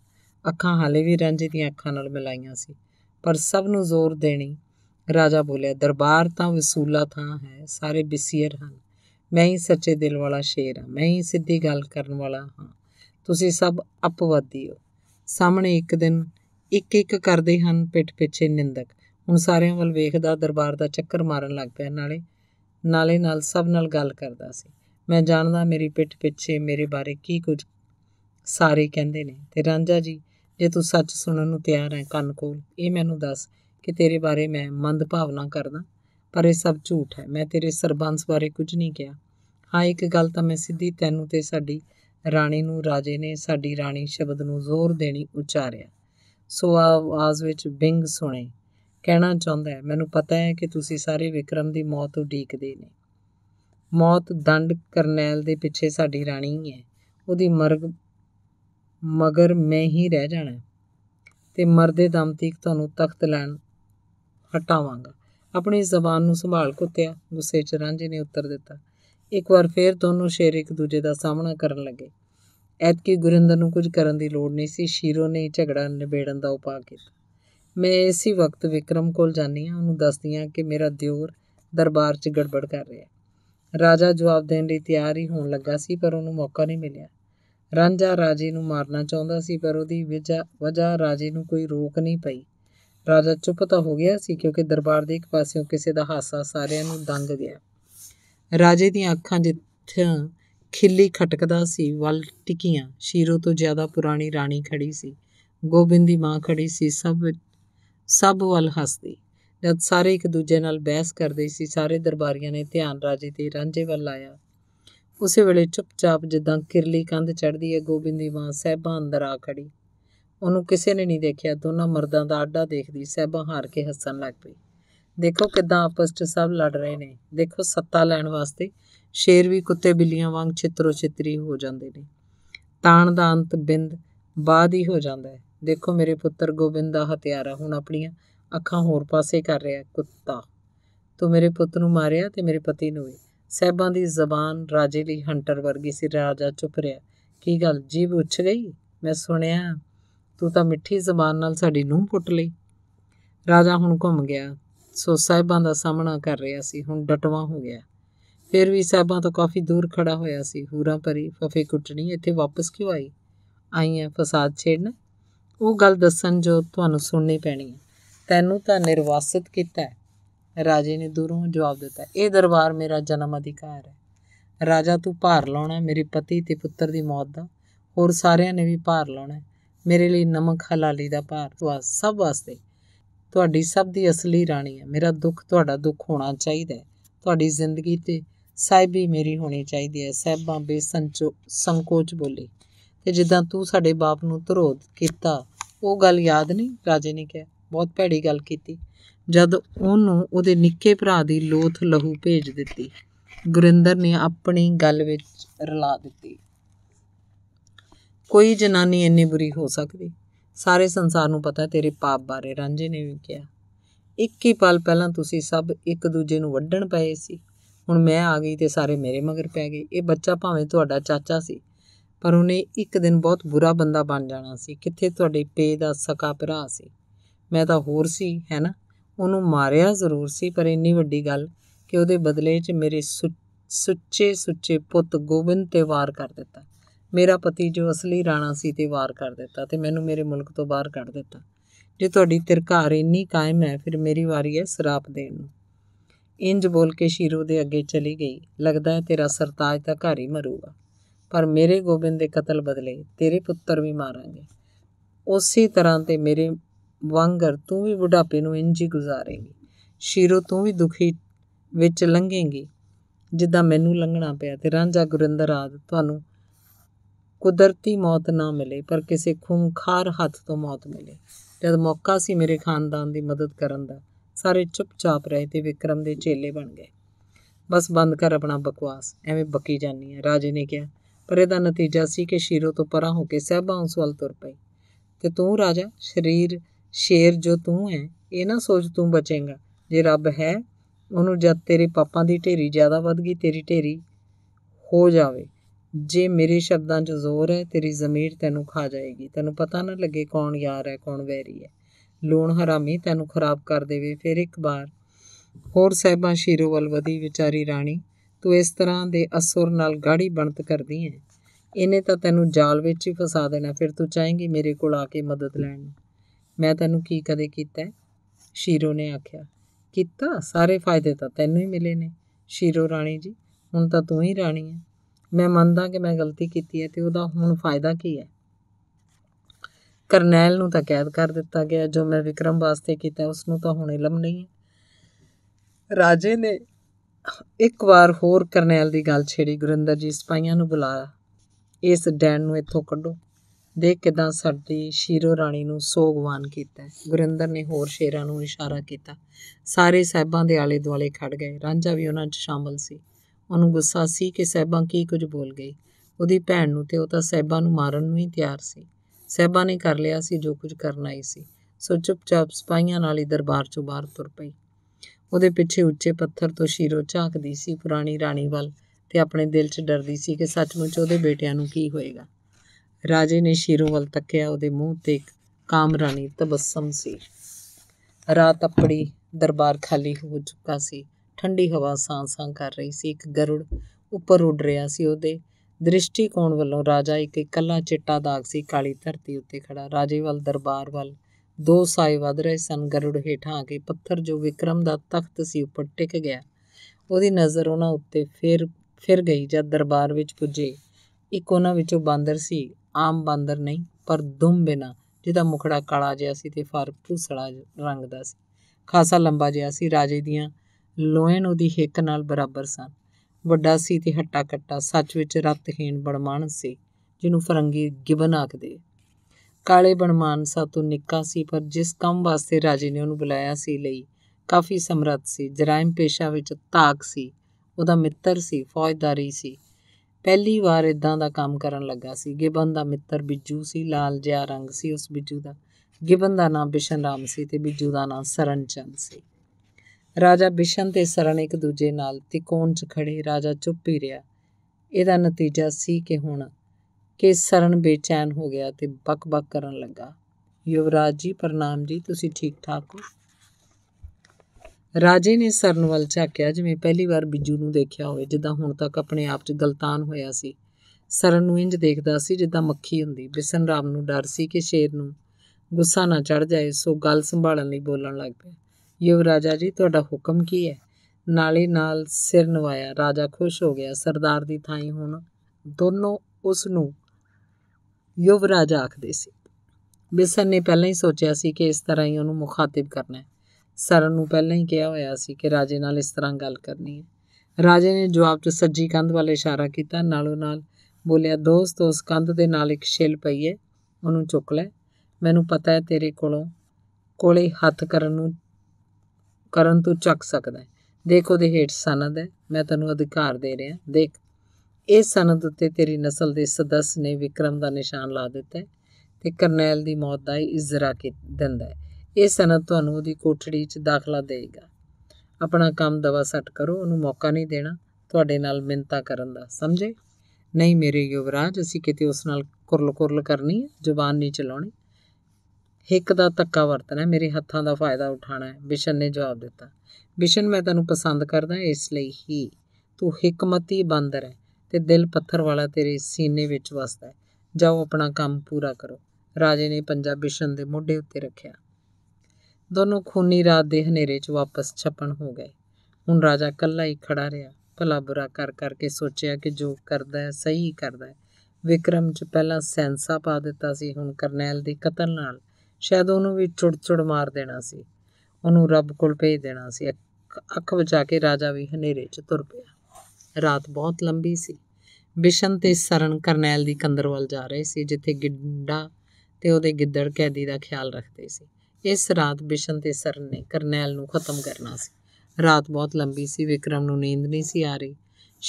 ਅੱਖਾਂ ਹਾਲੇ ਵੀ ਰਾਂਝੇ ਦੀਆਂ ਅੱਖਾਂ ਨਾਲ ਮਿਲਾਈਆਂ ਸੀ ਪਰ ਸਭ ਨੂੰ ਜ਼ੋਰ ਦੇਣੀ ਰਾਜਾ ਬੋਲਿਆ ਦਰਬਾਰ ਤਾਂ ਵਸੂਲਾ ਥਾਂ ਹੈ ਸਾਰੇ ਬਿਸੀਅਰ ਹਨ ਮੈਂ ਹੀ ਸੱਚੇ ਦਿਲ ਵਾਲਾ ਸ਼ੇਰ ਹਾਂ ਮੈਂ ਹੀ ਸਿੱਧੀ ਗੱਲ ਕਰਨ ਵਾਲਾ ਹਾਂ ਤੁਸੀਂ ਸਭ ਅਪਵਾਦੀ ਹੋ ਸਾਹਮਣੇ ਇੱਕ ਦਿਨ ਇੱਕ ਇੱਕ ਕਰਦੇ ਹਨ ਪਿੱਠ ਪਿੱਛੇ ਨਿੰਦਕ ਹੁਣ ਸਾਰਿਆਂ ਵੱਲ ਵੇਖਦਾ ਦਰਬਾਰ ਦਾ ਚੱਕਰ ਮਾਰਨ ਲੱਗ ਪਿਆ ਨਾਲੇ ਨਾਲੇ ਨਾਲ ਸਭ ਨਾਲ ਗੱਲ ਕਰਦਾ ਸੀ ਮੈਂ ਜਾਣਦਾ ਮੇਰੀ ਪਿੱਠ ਪਿੱਛੇ ਮੇਰੇ ਬਾਰੇ ਕੀ ਕੁਝ ਸਾਰੇ ਕਹਿੰਦੇ ਨੇ ਤੇ ਰਾਂਝਾ ਜੀ ਜੇ ਤੂੰ ਸੱਚ ਸੁਣਨ ਨੂੰ ਤਿਆਰ ਹੈ ਕੰਨ ਕੋਲ ਇਹ ਮੈਨੂੰ ਦੱਸ ਕਿ ਤੇਰੇ ਬਾਰੇ ਮੈਂ ਮੰਦ ਭਾਵਨਾ ਕਰਦਾ ਪਰ ਇਹ ਸਭ ਝੂਠ ਹੈ ਮੈਂ ਤੇਰੇ ਸਰਬੰਸ ਬਾਰੇ ਕੁਝ ਨਹੀਂ ਕਿਹਾ ਹਾਂ ਇੱਕ ਗੱਲ ਤਾਂ ਮੈਂ ਸਿੱਧੀ ਤੈਨੂੰ ਤੇ ਸਾਡੀ ਰਾਣੀ ਨੂੰ ਰਾਜੇ ਨੇ ਸਾਡੀ ਰਾਣੀ ਸ਼ਬਦ ਨੂੰ ਜ਼ੋਰ ਦੇਣੀ ਉਚਾਰਿਆ ਸੋ ਆਵਾਜ਼ ਵਿੱਚ ਬਿੰਗ ਸੁਣੇ ਕਹਿਣਾ ਚਾਹੁੰਦਾ ਹੈ ਮੈਨੂੰ ਪਤਾ ਹੈ ਕਿ ਤੁਸੀਂ ਸਾਰੇ ਵਿਕਰਮ ਦੀ ਮੌਤ ਉਡੀਕਦੇ ਨੇ ਮੌਤ ਦੰਡ ਕਰਨੈਲ ਦੇ ਪਿੱਛੇ ਸਾਡੀ ਰਾਣੀ ਹੈ ਉਹਦੀ ਮਰਗ ਮਗਰ ਮੈਂ ਹੀ ਰਹਿ ਜਾਣਾ ਤੇ ਮਰਦੇ ਦਮ ਤੀਕ ਤੁਹਾਨੂੰ ਤਖਤ ਲੈਣ ਹਟਾਵਾਂਗਾ ਆਪਣੀ ਜ਼ਬਾਨ ਨੂੰ ਸੰਭਾਲ ਕੁੱਤਿਆ ਗੁੱਸੇ 'ਚ ਰਾਂਝੇ ਨੇ ਉੱਤਰ ਦਿੱਤਾ ਇੱਕ ਵਾਰ ਫੇਰ ਦੋਨੋਂ ਸ਼ੇਰ ਇੱਕ ਦੂਜੇ ਦਾ ਸਾਹਮਣਾ ਕਰਨ ਲੱਗੇ ਐਤਕੀ ਗੁਰਿੰਦਰ ਨੂੰ ਕੁਝ ਕਰਨ ਦੀ ਲੋੜ ਨਹੀਂ ਸੀ ਸ਼ੀਰੋ ਨੇ ਝਗੜਾ ਨਿਬੇੜਨ ਦਾ ਉਪਾਅ ਕੀਤਾ ਮੈਂ ਇਸੇ ਵਕਤ ਵਿਕਰਮ ਕੋਲ ਜਾਨੀ ਆ ਉਹਨੂੰ ਦੱਸਦੀ ਆ ਕਿ ਮੇਰਾ ਦਿਓਰ ਦਰਬਾਰ 'ਚ ਗੜਬੜ ਕਰ ਰਿਹਾ ਰਾਜਾ ਜਵਾਬ ਦੇਣ ਲਈ ਤਿਆਰ ਹੀ ਹੋਣ ਲੱਗਾ ਸੀ ਪਰ ਉਹਨੂੰ ਮੌਕਾ ਨਹੀਂ ਮਿਲਿਆ ਰਾਂਝਾ ਰਾਜੇ ਨੂੰ ਮਾਰਨਾ ਚਾਹੁੰਦਾ ਸੀ ਪਰ ਉਹਦੀ ਵਜ੍ਹਾ ਰਾਜੇ ਨੂੰ ਕੋਈ ਰੋਕ ਨਹੀਂ ਪਈ ਰਾਜਾ ਚੁੱਪ ਤਾਂ ਹੋ ਗਿਆ ਸੀ ਕਿਉਂਕਿ ਦਰਬਾਰ ਦੇ ਇੱਕ ਪਾਸਿਓਂ ਕਿਸੇ ਦਾ ਹਾਸਾ ਸਾਰਿਆਂ ਨੂੰ ਦੰਗ ਗਿਆ ਰਾਜੇ ਦੀਆਂ ਅੱਖਾਂ ਜਿੱਥੇ ਖਿੱਲੀ ਖਟਕਦਾ ਸੀ ਵੱਲ ਟਿਕੀਆਂ ਸ਼ੀਰੋ ਤੋਂ ਜ਼ਿਆਦਾ ਪੁਰਾਣੀ ਰਾਣੀ ਖੜੀ ਸੀ ਗੋਬਿੰਦ ਦੀ ਮਾਂ ਖੜੀ ਸੀ ਸਭ ਸਭ ਵੱਲ ਹੱਸਦੀ ਜਦ ਸਾਰੇ ਇੱਕ ਦੂਜੇ ਨਾਲ ਬਹਿਸ ਕਰਦੇ ਸੀ ਸਾਰੇ ਦਰਬਾਰੀਆਂ ਨੇ ਧਿਆਨ ਰਾਜੇ ਤੇ ਰਾਂਝੇ ਵੱਲ ਲਾਇਆ ਉਸੇ ਵੇਲੇ ਚੁੱਪਚਾਪ ਜਿੱਦਾਂ ਕਿਰਲੀ ਕੰਧ ਚੜਦੀ ਹੈ ਗੋਬਿੰਦ ਦੀ ਮਾਂ ਸਹਿਬਾ ਅੰਦਰ ਆ ਖੜੀ ਉਹਨੂੰ ਕਿਸੇ ਨੇ ਨਹੀਂ ਦੇਖਿਆ ਦੋਨਾਂ ਮਰਦਾਂ ਦਾ ਆਡਾ ਦੇਖਦੀ ਸਹਿਬਾ ਹਾਰ ਕੇ ਹੱਸਣ ਲੱਗ ਪਈ ਦੇਖੋ ਕਿਦਾਂ ਆਪਸ 'ਚ ਸਭ ਲੜ ਰਹੇ ਨੇ ਦੇਖੋ ਸੱਤਾ ਲੈਣ ਵਾਸਤੇ ਸ਼ੇਰ ਵੀ ਕੁੱਤੇ ਬਿੱਲੀਆਂ ਵਾਂਗ ਛਿੱਤਰੋ ਛਿੱਤਰੀ ਹੋ ਜਾਂਦੇ ਨੇ ਤਾਣ ਦਾ ਅੰਤ ਬਿੰਦ ਬਾਦ ਹੀ ਹੋ ਜਾਂਦਾ ਹੈ ਦੇਖੋ ਮੇਰੇ ਪੁੱਤਰ ਗੋਬਿੰਦ ਦਾ ਹਤਿਆਰਾ ਹੁਣ ਆਪਣੀਆਂ ਅੱਖਾਂ ਹੋਰ ਪਾਸੇ ਕਰ ਰਿਹਾ ਕੁੱਤਾ ਤੂੰ ਮੇਰੇ ਪੁੱਤ ਨੂੰ ਮਾਰਿਆ ਤੇ ਮੇਰੇ ਪਤੀ ਨੂੰ ਵੀ ਸਹਿਬਾਂ ਦੀ ਜ਼ਬਾਨ ਰਾਜੇ ਲਈ ਹੰਟਰ ਵਰਗੀ ਸੀ ਰਾਜਾ ਚੁੱਪ ਰਿਹਾ ਕੀ ਗੱਲ ਜੀਬ ਪੁੱਛ ਗਈ ਮੈਂ ਸੁਣਿਆ ਤੂੰ ਤਾਂ ਮਿੱਠੀ ਜ਼ਬਾਨ ਨਾਲ ਸਾਡੀ ਨੂੰਹ ਪੁੱਟ ਲਈ ਰਾਜਾ ਹੁਣ ਘੁੰਮ ਗਿਆ ਸੋ ਸਹਿਬਾਂ ਦਾ ਸਾਹਮਣਾ ਕਰ ਰਿਹਾ ਸੀ ਹੁਣ ਡਟਵਾ ਹੋ ਗਿਆ ਫਿਰ ਵੀ ਸਹਿਬਾਂ ਤੋਂ ਕਾਫੀ ਦੂਰ ਖੜਾ ਹੋਇਆ ਸੀ ਹੂਰਾ ਪਰੀ ਫਫੇ ਕੁੱਟਣੀ ਇੱਥੇ ਵਾਪਸ ਕਿਉਂ ਆਈ ਆਈ ਹੈ ਫਸਾਦ ਛੇੜਨ ਉਹ ਗੱਲ ਦੱਸਣ ਜੋ ਤੁਹਾਨੂੰ ਸੁਣਨੀ ਪੈਣੀ ਹੈ ਤੈਨੂੰ ਤਾਂ ਨਿਰਵਾਸਿਤ ਕੀਤਾ ਹੈ ਰਾਜੇ ਨੇ ਦੂਰੋਂ ਜਵਾਬ ਦਿੱਤਾ ਇਹ ਦਰਬਾਰ ਮੇਰਾ ਜਨਮ ਅਧਿਕਾਰ ਹੈ ਰਾਜਾ ਤੂੰ ਭਾਰ ਲਾਉਣਾ ਮੇਰੇ ਪਤੀ ਤੇ ਪੁੱਤਰ ਦੀ ਮੌਤ ਦਾ ਹੋਰ ਸਾਰਿਆਂ ਨੇ ਵੀ ਭਾਰ ਲਾਉਣਾ ਮੇਰੇ ਲਈ ਨਮਕ ਹਲਾਲੀ ਦਾ ਭਾਰ ਸਭ ਵਾਸਤੇ ਤੁਹਾਡੀ ਸਭ ਦੀ ਅਸਲੀ ਰਾਣੀ ਹੈ ਮੇਰਾ ਦੁੱਖ ਤੁਹਾਡਾ ਦੁੱਖ ਹੋਣਾ ਚਾਹੀਦਾ ਹੈ ਤੁਹਾਡੀ ਜ਼ਿੰਦਗੀ ਤੇ ਸਾਈਬੀ ਮੇਰੀ ਹੋਣੀ ਚਾਹੀਦੀ ਹੈ ਸਹਿਬਾਂ ਬੇਸੰਚੋ ਸੰਕੋਚ ਬੋਲੀ ਤੇ ਜਿੱਦਾਂ ਤੂੰ ਸਾਡੇ ਬਾਪ ਨੂੰ ਧਰੋਧ ਕੀਤਾ ਉਹ ਗੱਲ ਯਾਦ ਨਹੀਂ ਰਾਜੇ ਨੇ ਕਿਹਾ ਬਹੁਤ ਭੈੜੀ ਗੱਲ ਕੀਤੀ ਜਦ ਉਹਨੂੰ ਉਹਦੇ ਨਿੱਕੇ ਭਰਾ ਦੀ ਲੋਥ ਲਹੂ ਭੇਜ ਦਿੱਤੀ ਗੁਰਿੰਦਰ ਨੇ ਆਪਣੀ ਗੱਲ ਵਿੱਚ ਰਲਾ ਦਿੱਤੀ ਕੋਈ ਜਨਾਨੀ ਇੰਨੀ ਬੁਰੀ ਹੋ ਸਕਦੀ ਸਾਰੇ ਸੰਸਾਰ ਨੂੰ ਪਤਾ ਤੇਰੇ ਪਾਪ ਬਾਰੇ ਰਾਂਝੇ ਨੇ ਵੀ ਕਿਹਾ ਇੱਕ ਹੀ ਪਲ ਪਹਿਲਾਂ ਤੁਸੀਂ ਸਭ ਇੱਕ ਦੂਜੇ ਨੂੰ ਵੱਢਣ ਪਏ ਸੀ ਹੁਣ ਮੈਂ ਆ ਗਈ ਤੇ ਸਾਰੇ ਮੇਰੇ ਮਗਰ ਪੈ ਗਏ ਇਹ ਬੱਚਾ ਭਾਵੇਂ ਤੁਹਾਡਾ ਚਾਚਾ ਸੀ ਪਰ ਉਹਨੇ ਇੱਕ ਦਿਨ ਬਹੁਤ ਬੁਰਾ ਬੰਦਾ ਬਣ ਜਾਣਾ ਸੀ ਕਿੱਥੇ ਤੁਹਾਡੇ ਪੇ ਦਾ ਸਕਾ ਭਰਾ ਸੀ ਮੈਂ ਤਾਂ ਹੋਰ ਸੀ ਹੈ ਨਾ ਉਹਨੂੰ ਮਾਰਿਆ ਜ਼ਰੂਰ ਸੀ ਪਰ ਇੰਨੀ ਵੱਡੀ ਗੱਲ ਕਿ ਉਹਦੇ ਬਦਲੇ 'ਚ ਮੇਰੇ ਸੁੱਚੇ ਸੁੱਚੇ ਪੁੱਤ ਗੋਬਿੰਦ ਤੇ ਵਾਰ ਕਰ ਦਿੱਤਾ ਮੇਰਾ ਪਤੀ ਜੋ ਅਸਲੀ ਰਾਣਾ ਸੀ ਤੇ ਵਾਰ ਕਰ ਦਿੱਤਾ ਤੇ ਮੈਨੂੰ ਮੇਰੇ ਮੁਲਕ ਤੋਂ ਬਾਹਰ ਕੱਢ ਦਿੱਤਾ ਜੇ ਤੁਹਾਡੀ ਤਿਰਕਾਰ ਇੰਨੀ ਕਾਇਮ ਹੈ ਫਿਰ ਮੇਰੀ ਵਾਰੀ ਹੈ ਸਰਾਪ ਦੇਣ ਨੂੰ ਇੰਜ ਬੋਲ ਕੇ ਸ਼ੀਰੋ ਦੇ ਅੱਗੇ ਚਲੀ ਗਈ ਲੱਗਦਾ ਹੈ ਤੇਰਾ ਸਰਤਾਜ ਤਾਂ ਘਰ ਹੀ ਮਰੂਗਾ ਪਰ ਮੇਰੇ ਗੋਬਿੰਦ ਦੇ ਕਤਲ ਬਦਲੇ ਤੇਰੇ ਪੁੱਤਰ ਵੀ ਮਾਰਾਂਗੇ ਉਸੇ ਤਰ੍ਹਾਂ ਤੇ ਮੇਰੇ ਵਾਂਗਰ ਤੂੰ ਵੀ ਬੁਢਾਪੇ ਨੂੰ ਇੰਜ ਹੀ ਗੁਜ਼ਾਰੇਂਗੀ ਸ਼ੀਰੋ ਤੂੰ ਵੀ ਦੁਖੀ ਵਿੱਚ ਲੰਘੇਂਗੀ ਜਿੱਦਾਂ ਮੈਨੂੰ ਲੰਘਣਾ ਪਿਆ ਤੇ ਰਾਂਝਾ ਗੁਰਿੰਦਰ ਆਦ ਤੁਹਾਨੂੰ ਕੁਦਰਤੀ ਮੌਤ ਨਾ ਮਿਲੇ ਪਰ ਕਿਸੇ ਖੂੰਖਾਰ ਹੱਥ ਤੋਂ ਮੌਤ ਮਿਲੇ ਜਦ ਮੌਕਾ ਸੀ ਮੇਰੇ ਖਾਨਦਾਨ ਦੀ ਮਦਦ ਕਰਨ ਦਾ ਸਾਰੇ ਚੁੱਪਚਾਪ ਰਹੇ ਤੇ ਵਿਕਰਮ ਦੇ ਚੇਲੇ ਬਣ ਗਏ ਬਸ ਬੰਦ ਕਰ ਆਪਣਾ ਬਕਵਾਸ ਐਵੇਂ ਬੱਕੀ ਜਾਨੀ ਹੈ ਰਾਜੇ ਨੇ ਕਿਹਾ ਪਰ ਇਹਦਾ ਨਤੀਜਾ ਸੀ ਕਿ ਸ਼ੀਰੋ ਤੋਂ ਪਰਾਂ ਹੋ ਕੇ ਸਹਿਬਾ ਉਸ ਵੱਲ ਤੁਰ ਪਈ ਤੇ ਤੂੰ ਰਾਜਾ ਸਰੀਰ ਸ਼ੇਰ ਜੋ ਤੂੰ ਹੈ ਇਹ ਨਾ ਸੋਚ ਤੂੰ ਬਚੇਗਾ ਜੇ ਰੱਬ ਹੈ ਉਹਨੂੰ ਜਦ ਤੇਰੇ ਪਾਪਾਂ ਦੀ ਢੇਰੀ ਜ਼ਿਆਦਾ ਵੱਧ ਗਈ ਤੇਰੀ ਢੇਰੀ ਹੋ ਜਾਵੇ ਜੇ ਮੇਰੇ ਸ਼ਬਦਾਂ 'ਚ ਜ਼ੋਰ ਹੈ ਤੇਰੀ ਜ਼ਮੀਰ ਤੈਨੂੰ ਖਾ ਜਾਏਗੀ ਤੈਨੂੰ ਪਤਾ ਨਾ ਲੱਗੇ ਕੌਣ ਯਾਰ ਹੈ ਕੌਣ ਵੈਰੀ ਹੈ ਲੋਣ ਹਰਾਮੀ ਤੈਨੂੰ ਖਰਾਬ ਕਰ ਦੇਵੇ ਫਿਰ ਇੱਕ ਵਾਰ ਹੋਰ ਸਹਿਬਾਂ ਸ਼ੀਰੋ ਵੱਲ ਵਧੀ ਵਿਚਾਰੀ ਰਾਣੀ ਤੂੰ ਇਸ ਤਰ੍ਹਾਂ ਦੇ ਅਸੁਰ ਨਾਲ ਗਾੜੀ ਬਣਤ ਕਰਦੀ ਹੈ ਇਹਨੇ ਤਾਂ ਤੈਨੂੰ ਜਾਲ ਵਿੱਚ ਹੀ ਫਸਾ ਦੇਣਾ ਫਿਰ ਤੂੰ ਚਾਹੇਂਗੀ ਮੇਰੇ ਕੋਲ ਆ ਕੇ ਮਦਦ ਲੈਣ ਮੈਂ ਤੈਨੂੰ ਕੀ ਕਦੇ ਕੀਤਾ ਸ਼ੀਰੋ ਨੇ ਆਖਿਆ ਕੀਤਾ ਸਾਰੇ ਫਾਇਦੇ ਤਾਂ ਤੈਨੂੰ ਹੀ ਮਿਲੇ ਨੇ ਸ਼ੀਰੋ ਰਾਣੀ ਜੀ ਹੁਣ ਤਾਂ ਤੂੰ ਹੀ ਰਾਣੀ ਹੈ ਮੈਂ ਮੰਨਦਾ ਕਿ ਮੈਂ ਗਲਤੀ ਕੀਤੀ ਹੈ ਤੇ ਉਹਦਾ ਹੁਣ ਫਾਇਦਾ ਕੀ ਹੈ ਕਰਨੈਲ ਨੂੰ ਤਾਂ ਕੈਦ ਕਰ ਦਿੱਤਾ ਗਿਆ ਜੋ ਮੈਂ ਵਿਕਰਮ ਵਾਸਤੇ ਕੀਤਾ ਉਸ ਨੂੰ ਤਾਂ ਹੁਣ ਇਲਮ ਨਹੀਂ ਹੈ ਰਾਜੇ ਨੇ ਇੱਕ ਵਾਰ ਹੋਰ ਕਰਨੈਲ ਦੀ ਗੱਲ ਛੇੜੀ ਗੁਰਿੰਦਰ ਜੀ ਸਿਪਾਈਆਂ ਨੂੰ ਬੁਲਾਇਆ ਇਸ ਡੈਨ ਨੂੰ ਇੱਥੋਂ ਕੱਢੋ ਦੇਖ ਕਿਦਾਂ ਸਰਦੀ ਸ਼ੀਰੋ ਰਾਣੀ ਨੂੰ ਸੋਗਵਾਨ ਕੀਤਾ ਗੁਰਿੰਦਰ ਨੇ ਹੋਰ ਸ਼ੇਰਾਂ ਨੂੰ ਇਸ਼ਾਰਾ ਕੀਤਾ ਸਾਰੇ ਸਹਿਬਾਂ ਦੇ ਆਲੇ ਦੁਆਲੇ ਖੜ ਗਏ ਰਾਂਝਾ ਵੀ ਉਹਨਾਂ 'ਚ ਸ਼ਾਮਲ ਸੀ ਉਹਨੂੰ ਗੁੱਸਾ ਸੀ ਕਿ ਸਹਿਬਾਂ ਕੀ ਕੁਝ ਬੋਲ ਗਈ ਉਹਦੀ ਭੈਣ ਨੂੰ ਤੇ ਉਹ ਤਾਂ ਸਹਿਬਾਂ ਨੂੰ ਮਾਰਨ ਨੂੰ ਹੀ ਤਿਆਰ ਸੀ ਸਹਿਬਾਂ ਨੇ ਕਰ ਲਿਆ ਸੀ ਜੋ ਕੁਝ ਕਰਨਾ ਹੀ ਸੀ ਸੋ ਚੁੱਪਚਾਪ ਸਪਾਈਆਂ ਨਾਲ ਹੀ ਦਰਬਾਰ 'ਚੋਂ ਬਾਹਰ ਤੁਰ ਪਈ ਉਹਦੇ ਪਿੱਛੇ ਉੱਚੇ ਪੱਥਰ ਤੋਂ ਸ਼ੀਰੋ ਝਾਕਦੀ ਸੀ ਪੁਰਾਣੀ ਰਾਣੀ ਵੱਲ ਤੇ ਆਪਣੇ ਦਿਲ 'ਚ ਡਰਦੀ ਸੀ ਕਿ ਸੱਚਮੁੱਚ ਉਹਦੇ ਬੇਟਿਆਂ ਨੂੰ ਕੀ ਹੋਏਗਾ ਰਾਜੇ ਨੇ ਸ਼ੀਰੋ ਵੱਲ ਤੱਕਿਆ ਉਹਦੇ ਮੂੰਹ ਤੇ ਇੱਕ ਕਾਮਰਾਨੀ ਤਬਸਮ ਸੀ ਰਾਤ ਅਪੜੀ ਦਰਬਾਰ ਖਾਲੀ ਹੋ ਚੁੱਕਾ ਸੀ ਠੰਡੀ ਹਵਾ ਸਾਂ-ਸਾਂ ਕਰ ਰਹੀ ਸੀ ਇੱਕ ਗਰੁੜ ਉੱਪਰ ਉੱਡ ਰਿਹਾ ਸੀ ਉਹਦੇ ਦ੍ਰਿਸ਼ਟੀਕੋਣ ਵੱਲੋਂ ਰਾਜਾ ਇੱਕ ਇਕੱਲਾ ਚਿੱਟਾ ਦਾਗ ਸੀ ਕਾਲੀ ਧਰਤੀ ਉੱਤੇ ਖੜਾ ਰਾਜੇ ਵੱਲ ਦਰਬਾਰ ਵੱਲ ਦੋ ਸਾਏ ਵਧ ਰਹੇ ਸਨ ਗਰੁੜ ਹੇਠਾਂ ਆ ਕੇ ਪੱਥਰ ਜੋ ਵਿਕਰਮ ਦਾ ਤਖਤ ਸੀ ਉੱਪਰ ਟਿਕ ਗਿਆ ਉਹਦੀ ਨਜ਼ਰ ਉਹਨਾਂ ਉੱਤੇ ਫਿਰ ਫਿਰ ਗਈ ਜਦ ਦਰਬਾਰ ਵਿੱਚ ਪੁੱਜੇ ਇੱਕ ਉਹਨਾਂ ਵਿੱਚੋਂ ਬਾਂਦਰ ਸੀ ਆਮ ਬਾਂਦਰ ਨਹੀਂ ਪਰ ਦੁੰਮ ਬਿਨਾ ਜਿਹਦਾ ਮੁਖੜਾ ਕਾਲਾ ਜਿਹਾ ਸੀ ਤੇ ਫਰ ਭੂਸੜਾ ਰੰਗ ਦਾ ਸੀ ਖਾਸਾ ਲੰਬਾ ਜਿਹਾ ਸੀ ਰਾਜੇ ਦੀਆਂ ਲੋਇਨ ਉਹਦੀ ਹਿੱਕ ਨਾਲ ਬਰਾਬਰ ਸਨ ਵੱਡਾ ਸੀ ਤੇ ਹੱਟਾ ਕੱਟਾ ਸੱਚ ਵਿੱਚ ਰਤਹੀਣ ਬੜਮਾਨ ਸੀ ਜਿਹਨੂੰ ਫਰੰਗੀ ਗਿਵਨ ਆਖਦੇ ਕਾਲੇ ਬੜਮਾਨ ਤੋਂ ਨਿੱਕਾ ਸੀ ਪਰ ਜਿਸ ਕੰਮ ਵਾਸਤੇ ਰਾਜੇ ਨੇ ਉਹਨੂੰ ਬੁਲਾਇਆ ਸੀ ਲਈ ਕਾਫੀ ਸਮਰੱਥ ਸੀ ਜਰਾਇਮ ਪੇਸ਼ਾ ਵਿੱਚ ਤਾਕ ਸੀ ਉਹਦਾ ਮਿੱਤਰ ਸੀ ਫੌਜਦਾਰੀ ਸੀ ਪਹਿਲੀ ਵਾਰ ਇਦਾਂ ਦਾ ਕੰਮ ਕਰਨ ਲੱਗਾ ਸੀ ਗਿਬਨ ਦਾ ਮਿੱਤਰ ਬਿੱਜੂ ਸੀ ਲਾਲ ਜਿਹਾ ਰੰਗ ਸੀ ਉਸ ਬਿੱਜੂ ਦਾ ਗਿਬਨ ਦਾ ਨਾਮ ਬਿਸ਼ਨ ਰਾਮ ਸੀ ਤੇ ਬਿੱਜੂ ਦਾ ਨਾਮ ਸਰਨਚੰਦ ਸੀ ਰਾਜਾ ਬਿਸ਼ਨ ਤੇ ਸਰਨ ਇੱਕ ਦੂਜੇ ਨਾਲ ਤਿਕੋਣ 'ਚ ਖੜੇ ਰਾਜਾ ਚੁੱਪ ਹੀ ਰਿਹਾ ਇਹਦਾ ਨਤੀਜਾ ਸੀ ਕਿ ਹੁਣ ਕਿ ਸਰਨ ਬੇਚੈਨ ਹੋ ਗਿਆ ਤੇ ਬਕ ਬਕ ਕਰਨ ਲੱਗਾ ਯੁਵਰਾਜ ਜੀ ਪ੍ਰਣਾਮ ਜੀ ਤੁਸੀਂ ਠੀਕ ਠਾਕ ਹੋ ਰਾਜੇ ਨੇ ਸਰਨ ਵੱਲ ਝਾਕਿਆ ਜਿਵੇਂ ਪਹਿਲੀ ਵਾਰ ਬਿੱਜੂ ਨੂੰ ਦੇਖਿਆ ਹੋਵੇ ਜਿੱਦਾਂ ਹੁਣ ਤੱਕ ਆਪਣੇ ਆਪ 'ਚ ਗਲਤਾਨ ਹੋਇਆ ਸੀ ਸਰਨ ਨੂੰ ਇੰਜ ਦੇਖਦਾ ਸੀ ਜਿੱਦਾਂ ਮੱਖੀ ਹੁੰਦੀ ਬਿਸਨ ਰਾਮ ਨੂੰ ਡਰ ਸੀ ਕਿ ਸ਼ੇਰ ਨੂੰ ਗੁੱਸਾ ਨਾ ਚੜ ਜਾਏ ਸੋ ਗੱਲ ਸੰਭਾਲਣ ਲਈ ਬੋਲਣ ਲੱਗ ਪਿਆ ਰਾਜਾ ਜੀ ਤੁਹਾਡਾ ਹੁਕਮ ਕੀ ਹੈ ਨਾਲੇ ਨਾਲ ਸਿਰ ਨਵਾਇਆ ਰਾਜਾ ਖੁਸ਼ ਹੋ ਗਿਆ ਸਰਦਾਰ ਦੀ ਥਾਈ ਹੁਣ ਦੋਨੋਂ ਉਸ ਨੂੰ ਰਾਜਾ ਆਖਦੇ ਸੀ ਬਿਸਨ ਨੇ ਪਹਿਲਾਂ ਹੀ ਸੋਚਿਆ ਸੀ ਕਿ ਇਸ ਤਰ੍ਹਾਂ ਹੀ ਉਹਨੂੰ ਮੁਖਾਤਿਬ ਕਰਨਾ ਹੈ ਸਰਨ ਨੂੰ ਪਹਿਲਾਂ ਹੀ ਕਿਹਾ ਹੋਇਆ ਸੀ ਕਿ ਰਾਜੇ ਨਾਲ ਇਸ ਤਰ੍ਹਾਂ ਗੱਲ ਕਰਨੀ ਹੈ ਰਾਜੇ ਨੇ ਜਵਾਬ 'ਚ ਸੱਜੀ ਕੰਧ ਵੱਲ ਇਸ਼ਾਰਾ ਕੀਤਾ ਨਾਲੋਂ ਨਾਲ ਬੋਲਿਆ ਦੋਸਤ ਉਸ ਕੰਧ ਦੇ ਨਾਲ ਇੱਕ ਛਿਲ ਪਈ ਹੈ ਉਹਨੂੰ ਚੁੱਕ ਲੈ ਮੈਨੂੰ ਪਤਾ ਹੈ ਤੇਰੇ ਕੋਲੋਂ ਕੋਲੇ ਹੱਥ ਕਰਨ ਨੂੰ ਕਰਨ ਤੋਂ ਚੱਕ ਸਕਦਾ ਹੈ ਦੇਖ ਉਹਦੇ ਹੇਠ ਸਨਦ ਹੈ ਮੈਂ ਤੈਨੂੰ ਅਧਿਕਾਰ ਦੇ ਰਿਹਾ ਦੇਖ ਇਸ ਸਨਦ ਉੱਤੇ ਤੇਰੀ ਨਸਲ ਦੇ ਸਦੱਸ ਨੇ ਵਿਕਰਮ ਦਾ ਨਿਸ਼ਾਨ ਲਾ ਦਿੱਤਾ ਤੇ ਕਰਨੈਲ ਦੀ ਮੌਤ ਦਾ ਇਜ਼ਰਾ ਕੀ ਦਿੰਦਾ ਹੈ ਇਹ ਸਨਦ ਤੁਹਾਨੂੰ ਉਹਦੀ ਕੋਠੜੀ 'ਚ ਦਾਖਲਾ ਦੇਵੇਗਾ ਆਪਣਾ ਕੰਮ ਦਵਾ ਸੱਟ ਕਰੋ ਉਹਨੂੰ ਮੌਕਾ ਨਹੀਂ ਦੇਣਾ ਤੁਹਾਡੇ ਨਾਲ ਮਿੰਤਾ ਕਰਨ ਦਾ ਸਮਝੇ ਨਹੀਂ ਮੇਰੇ ਯੁਵਰਾਜ ਅਸੀਂ ਕਿਤੇ ਉਸ ਨਾਲ ਕੁਰਲ-ਕੁਰਲ ਕਰਨੀ ਹੈ ਜ਼ੁਬਾਨ ਨਹੀਂ ਚਲਾਉਣੀ ਹਿੱਕ ਦਾ ਤੱਕਾ ਵਰਤਣਾ ਮੇਰੇ ਹੱਥਾਂ ਦਾ ਫਾਇਦਾ ਉਠਾਣਾ ਹੈ ਬਿਸ਼ਨ ਨੇ ਜਵਾਬ ਦਿੱਤਾ ਬਿਸ਼ਨ ਮੈਂ ਤੈਨੂੰ ਪਸੰਦ ਕਰਦਾ ਇਸ ਲਈ ਹੀ ਤੂੰ ਹਕਮਤੀ ਬੰਦਰ ਹੈ ਤੇ ਦਿਲ ਪੱਥਰ ਵਾਲਾ ਤੇਰੇ ਸੀਨੇ ਵਿੱਚ ਵਸਦਾ ਹੈ ਜਾਓ ਆਪਣਾ ਕੰਮ ਪੂਰਾ ਕਰੋ ਰਾਜੇ ਨੇ ਪੰਜਾ ਵਿਸ਼ਨ ਦੇ ਮੋਢੇ ਉੱਤੇ ਰੱਖਿਆ ਦੋਨੋਂ ਖੂਨੀ ਰਾਤ ਦੇ ਹਨੇਰੇ 'ਚ ਵਾਪਸ ਛੱਪਣ ਹੋ ਗਏ ਹੁਣ ਰਾਜਾ ਇਕੱਲਾ ਹੀ ਖੜਾ ਰਿਹਾ ਭਲਾ ਬੁਰਾ ਕਰ ਕਰਕੇ ਸੋਚਿਆ ਕਿ ਜੋ ਕਰਦਾ ਹੈ ਸਹੀ ਕਰਦਾ ਹੈ ਵਿਕਰਮ 'ਚ ਪਹਿਲਾਂ ਸੈਂਸਾ ਪਾ ਦਿੱਤਾ ਸੀ ਹੁਣ ਕਰਨੈਲ ਦੀ ਕਤਲ ਨਾਲ ਸ਼ਾਇਦ ਉਹਨੂੰ ਵੀ ਚੁੜਚੁੜ ਮਾਰ ਦੇਣਾ ਸੀ ਉਹਨੂੰ ਰੱਬ ਕੋਲ ਭੇਜ ਦੇਣਾ ਸੀ ਅੱਖ ਬਚਾ ਕੇ ਰਾਜਾ ਵੀ ਹਨੇਰੇ 'ਚ ਤੁਰ ਪਿਆ ਰਾਤ ਬਹੁਤ ਲੰਬੀ ਸੀ ਬਿਸ਼ਨ ਤੇ ਸਰਨ ਕਰਨੈਲ ਦੀ ਕੰਦਰਵਲ ਜਾ ਰਹੇ ਸੀ ਜਿੱਥੇ ਗਿੱਡਾ ਤੇ ਉਹਦੇ ਗਿੱਦੜ ਕੈਦੀ ਦਾ ਖਿਆਲ ਰੱਖਦੇ ਸੀ ਇਸ ਰਾਤ ਬਿਸ਼ਨ ਤੇ ਸਰਨ ਨੇ ਕਰਨੈਲ ਨੂੰ ਖਤਮ ਕਰਨਾ ਸੀ ਰਾਤ ਬਹੁਤ ਲੰਬੀ ਸੀ ਵਿਕਰਮ ਨੂੰ ਨੀਂਦ ਨਹੀਂ ਸੀ ਆ ਰਹੀ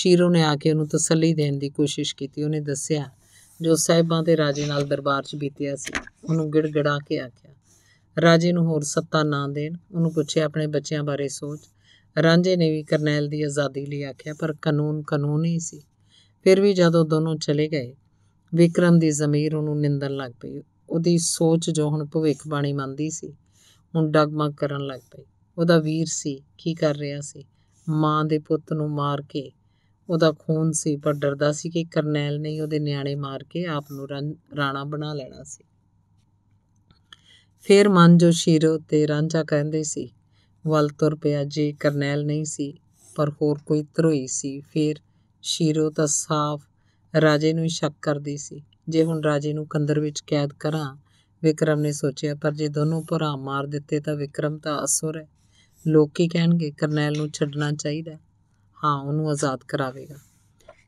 ਸ਼ੀਰੋ ਨੇ ਆ ਕੇ ਉਹਨੂੰ ਤਸੱਲੀ ਦੇਣ ਦੀ ਕੋਸ਼ਿਸ਼ ਕੀਤੀ ਉਹਨੇ ਦੱਸਿਆ ਜੋ ਸਹਿਬਾਂ ਦੇ ਰਾਜੇ ਨਾਲ ਦਰਬਾਰ 'ਚ ਬੀਤਿਆ ਸੀ ਉਹਨੂੰ ਗਿੜਗੜਾ ਕੇ ਆਖਿਆ ਰਾਜੇ ਨੂੰ ਹੋਰ ਸੱਤਾ ਨਾ ਦੇਣ ਉਹਨੂੰ ਪੁੱਛਿਆ ਆਪਣੇ ਬੱਚਿਆਂ ਬਾਰੇ ਸੋਚ ਰਾਂਝੇ ਨੇ ਵੀ ਕਰਨੈਲ ਦੀ ਆਜ਼ਾਦੀ ਲਈ ਆਖਿਆ ਪਰ ਕਾਨੂੰਨ ਕਾਨੂੰਨ ਹੀ ਸੀ ਫਿਰ ਵੀ ਜਦੋਂ ਦੋਨੋਂ ਚਲੇ ਗਏ ਵਿਕਰਮ ਦੀ ਜ਼ਮੀਰ ਉਹਨੂੰ ਨਿੰਦਣ ਲੱਗ ਪਈ ਉਹਦੀ ਸੋਚ ਜੋ ਹੁਣ ਭਵਿੱਖ ਬਾਣੀ ਮੰਨਦੀ ਸੀ ਹੁਣ ਡਗਮਗ ਕਰਨ ਲੱਗ ਪਈ ਉਹਦਾ ਵੀਰ ਸੀ ਕੀ ਕਰ ਰਿਹਾ ਸੀ ਮਾਂ ਦੇ ਪੁੱਤ ਨੂੰ ਮਾਰ ਕੇ ਉਹਦਾ ਖੂਨ ਸੀ ਪਰ ਡਰਦਾ ਸੀ ਕਿ ਕਰਨੈਲ ਨੇ ਉਹਦੇ ਨਿਆਣੇ ਮਾਰ ਕੇ ਆਪ ਨੂੰ ਰਾਣਾ ਬਣਾ ਲੈਣਾ ਸੀ ਫੇਰ ਮਨ ਜੋ ਸ਼ੀਰੋ ਤੇ ਰਾਂਝਾ ਕਹਿੰਦੇ ਸੀ ਵੱਲ ਤੁਰ ਪਿਆ ਜੇ ਕਰਨੈਲ ਨਹੀਂ ਸੀ ਪਰ ਹੋਰ ਕੋਈ ਧਰੋਈ ਸੀ ਫੇਰ ਸ਼ੀਰੋ ਤਾਂ ਸਾਫ਼ ਰਾਜੇ ਨੂੰ ਸ਼ੱਕ ਕਰਦੀ ਸੀ ਜੇ ਹੁਣ ਰਾਜੇ ਨੂੰ ਕੰਦਰ ਵਿੱਚ ਕੈਦ ਕਰਾਂ ਵਿਕਰਮ ਨੇ ਸੋਚਿਆ ਪਰ ਜੇ ਦੋਨੋਂ ਭਰਾ ਮਾਰ ਦਿੱਤੇ ਤਾਂ ਵਿਕਰਮ ਤਾਂ ਅਸੁਰ ਹੈ ਲੋਕ ਕੀ ਕਹਿਣਗੇ ਕਰਨੈਲ ਨੂੰ ਛੱਡਣਾ ਚਾਹੀਦਾ ਹਾਂ ਉਹਨੂੰ ਆਜ਼ਾਦ ਕਰਾਵੇਗਾ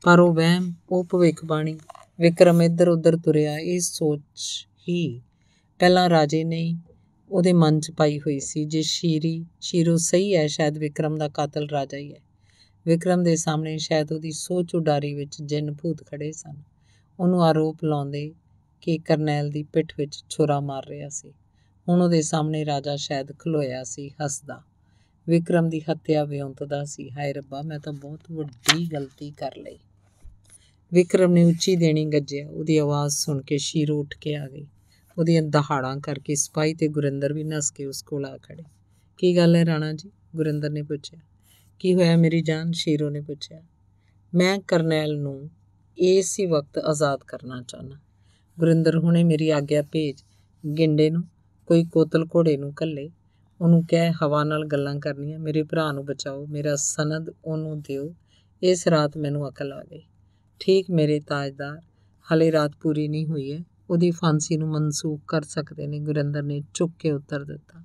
ਪਰ ਉਹ ਵਹਿਮ ਉਹ ਬਾਣੀ ਵਿਕਰਮ ਇੱਧਰ ਉੱਧਰ ਤੁਰਿਆ ਇਹ ਸੋਚ ਹੀ ਪਹਿਲਾਂ ਰਾਜੇ ਨੇ ਉਹਦੇ ਮਨ 'ਚ ਪਾਈ ਹੋਈ ਸੀ ਜੇ ਸ਼ੀਰੀ ਸ਼ੀਰੋ ਸਹੀ ਹੈ ਸ਼ਾਇਦ ਵਿਕਰਮ ਦਾ ਕਾਤਲ ਰਾਜਾ ਹੀ ਹੈ ਵਿਕਰਮ ਦੇ ਸਾਹਮਣੇ ਸ਼ਾਇਦ ਉਹਦੀ ਸੋਚ ਉਡਾਰੀ ਵਿੱਚ ਜਿੰਨ ਭੂਤ ਖੜੇ ਸਨ ਉਹਨੂੰ ਆਰੋਪ ਲਾਉਂਦੇ ਕਿ ਕਰਨੈਲ ਦੀ ਪਿੱਠ ਵਿੱਚ ਛੁਰਾ ਮਾਰ ਰਿਹਾ ਸੀ ਹੁਣ ਉਹਦੇ ਸਾਹਮਣੇ ਰਾਜਾ ਸ਼ਾਇਦ ਖਲੋਇਆ ਸੀ ਹੱਸਦਾ ਵਿਕਰਮ ਦੀ ਹੱਤਿਆ ਵਿਉਂਤ ਦਾ ਸੀ ਹਾਏ ਰੱਬਾ ਮੈਂ ਤਾਂ ਬਹੁਤ ਵੱਡੀ ਗਲਤੀ ਕਰ ਲਈ ਵਿਕਰਮ ਨੇ ਉੱਚੀ ਦੇਣੀ ਗੱਜਿਆ ਉਹਦੀ ਆਵਾਜ਼ ਸੁਣ ਕੇ ਸ਼ੀਰ ਉੱਠ ਕੇ ਆ ਗਈ ਉਹਦੀਆਂ ਦਹਾੜਾਂ ਕਰਕੇ ਸਿਪਾਹੀ ਤੇ ਗੁਰਿੰਦਰ ਵੀ ਨਸ ਕੇ ਉਸ ਕੋਲ ਆ ਖੜੇ ਕੀ ਗੱਲ ਹੈ ਰਾਣਾ ਜੀ ਗੁਰਿੰਦਰ ਨੇ ਪੁੱਛਿਆ ਕੀ ਹੋਇਆ ਮੇਰੀ ਜਾਨ ਸ਼ੀਰੋ ਨੇ ਪੁੱਛਿਆ ਮੈਂ ਕਰਨੈਲ ਨੂੰ ਇਸੀ ਵਕਤ ਆਜ਼ਾਦ ਕਰਨਾ ਚਾਹਨਾ ਗੁਰਿੰਦਰ ਹੁਣੇ ਮੇਰੀ ਆਗਿਆ ਭੇਜ ਗਿੰਡੇ ਨੂੰ ਕੋਈ ਕੋਤਲ ਘੋੜੇ ਨੂੰ ਕੱਲੇ ਉਹਨੂੰ ਕਹਿ ਹਵਾ ਨਾਲ ਗੱਲਾਂ ਕਰਨੀਆਂ ਮੇਰੇ ਭਰਾ ਨੂੰ ਬਚਾਓ ਮੇਰਾ ਸਨਦ ਉਹਨੂੰ ਦਿਓ ਇਸ ਰਾਤ ਮੈਨੂੰ ਅਕਲ ਆ ਗਈ ਠੀਕ ਮੇਰੇ ਤਾਜਦਾਰ ਹਲੇ ਰਾਤ ਪੂਰੀ ਨਹੀਂ ਹੋਈ ਹੈ ਉਹਦੀ ਫਾਂਸੀ ਨੂੰ ਮਨਸੂਖ ਕਰ ਸਕਦੇ ਨੇ ਗੁਰਿੰਦਰ ਨੇ ਚੁੱਕ ਕੇ ਉੱਤਰ ਦਿੱਤਾ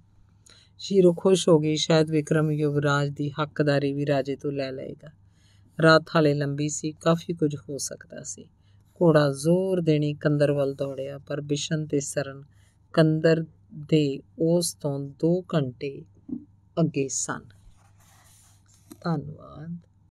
ਸ਼ੀਰੋ ਖੁਸ਼ ਹੋ ਗਈ ਸ਼ਾਇਦ ਵਿਕਰਮ ਯੁਵਰਾਜ ਦੀ ਹੱਕਦਾਰੀ ਵੀ ਰਾਜੇ ਤੋਂ ਲੈ ਲਏਗਾ ਰਾਤ ਹਾਲੇ ਲੰਬੀ ਸੀ ਕਾਫੀ ਕੁਝ ਹੋ ਸਕਦਾ ਸੀ ਘੋੜਾ ਜ਼ੋਰ ਦੇਣੀ ਕੰਦਰ ਵੱਲ ਦੌੜਿਆ ਪਰ ਬਿਸ਼ਨ ਤੇ ਸਰਨ ਕੰਦਰ ਦੇ ਉਸ ਤੋਂ 2 ਘੰਟੇ ਅੱਗੇ ਸਨ ਧੰਨਵਾਦ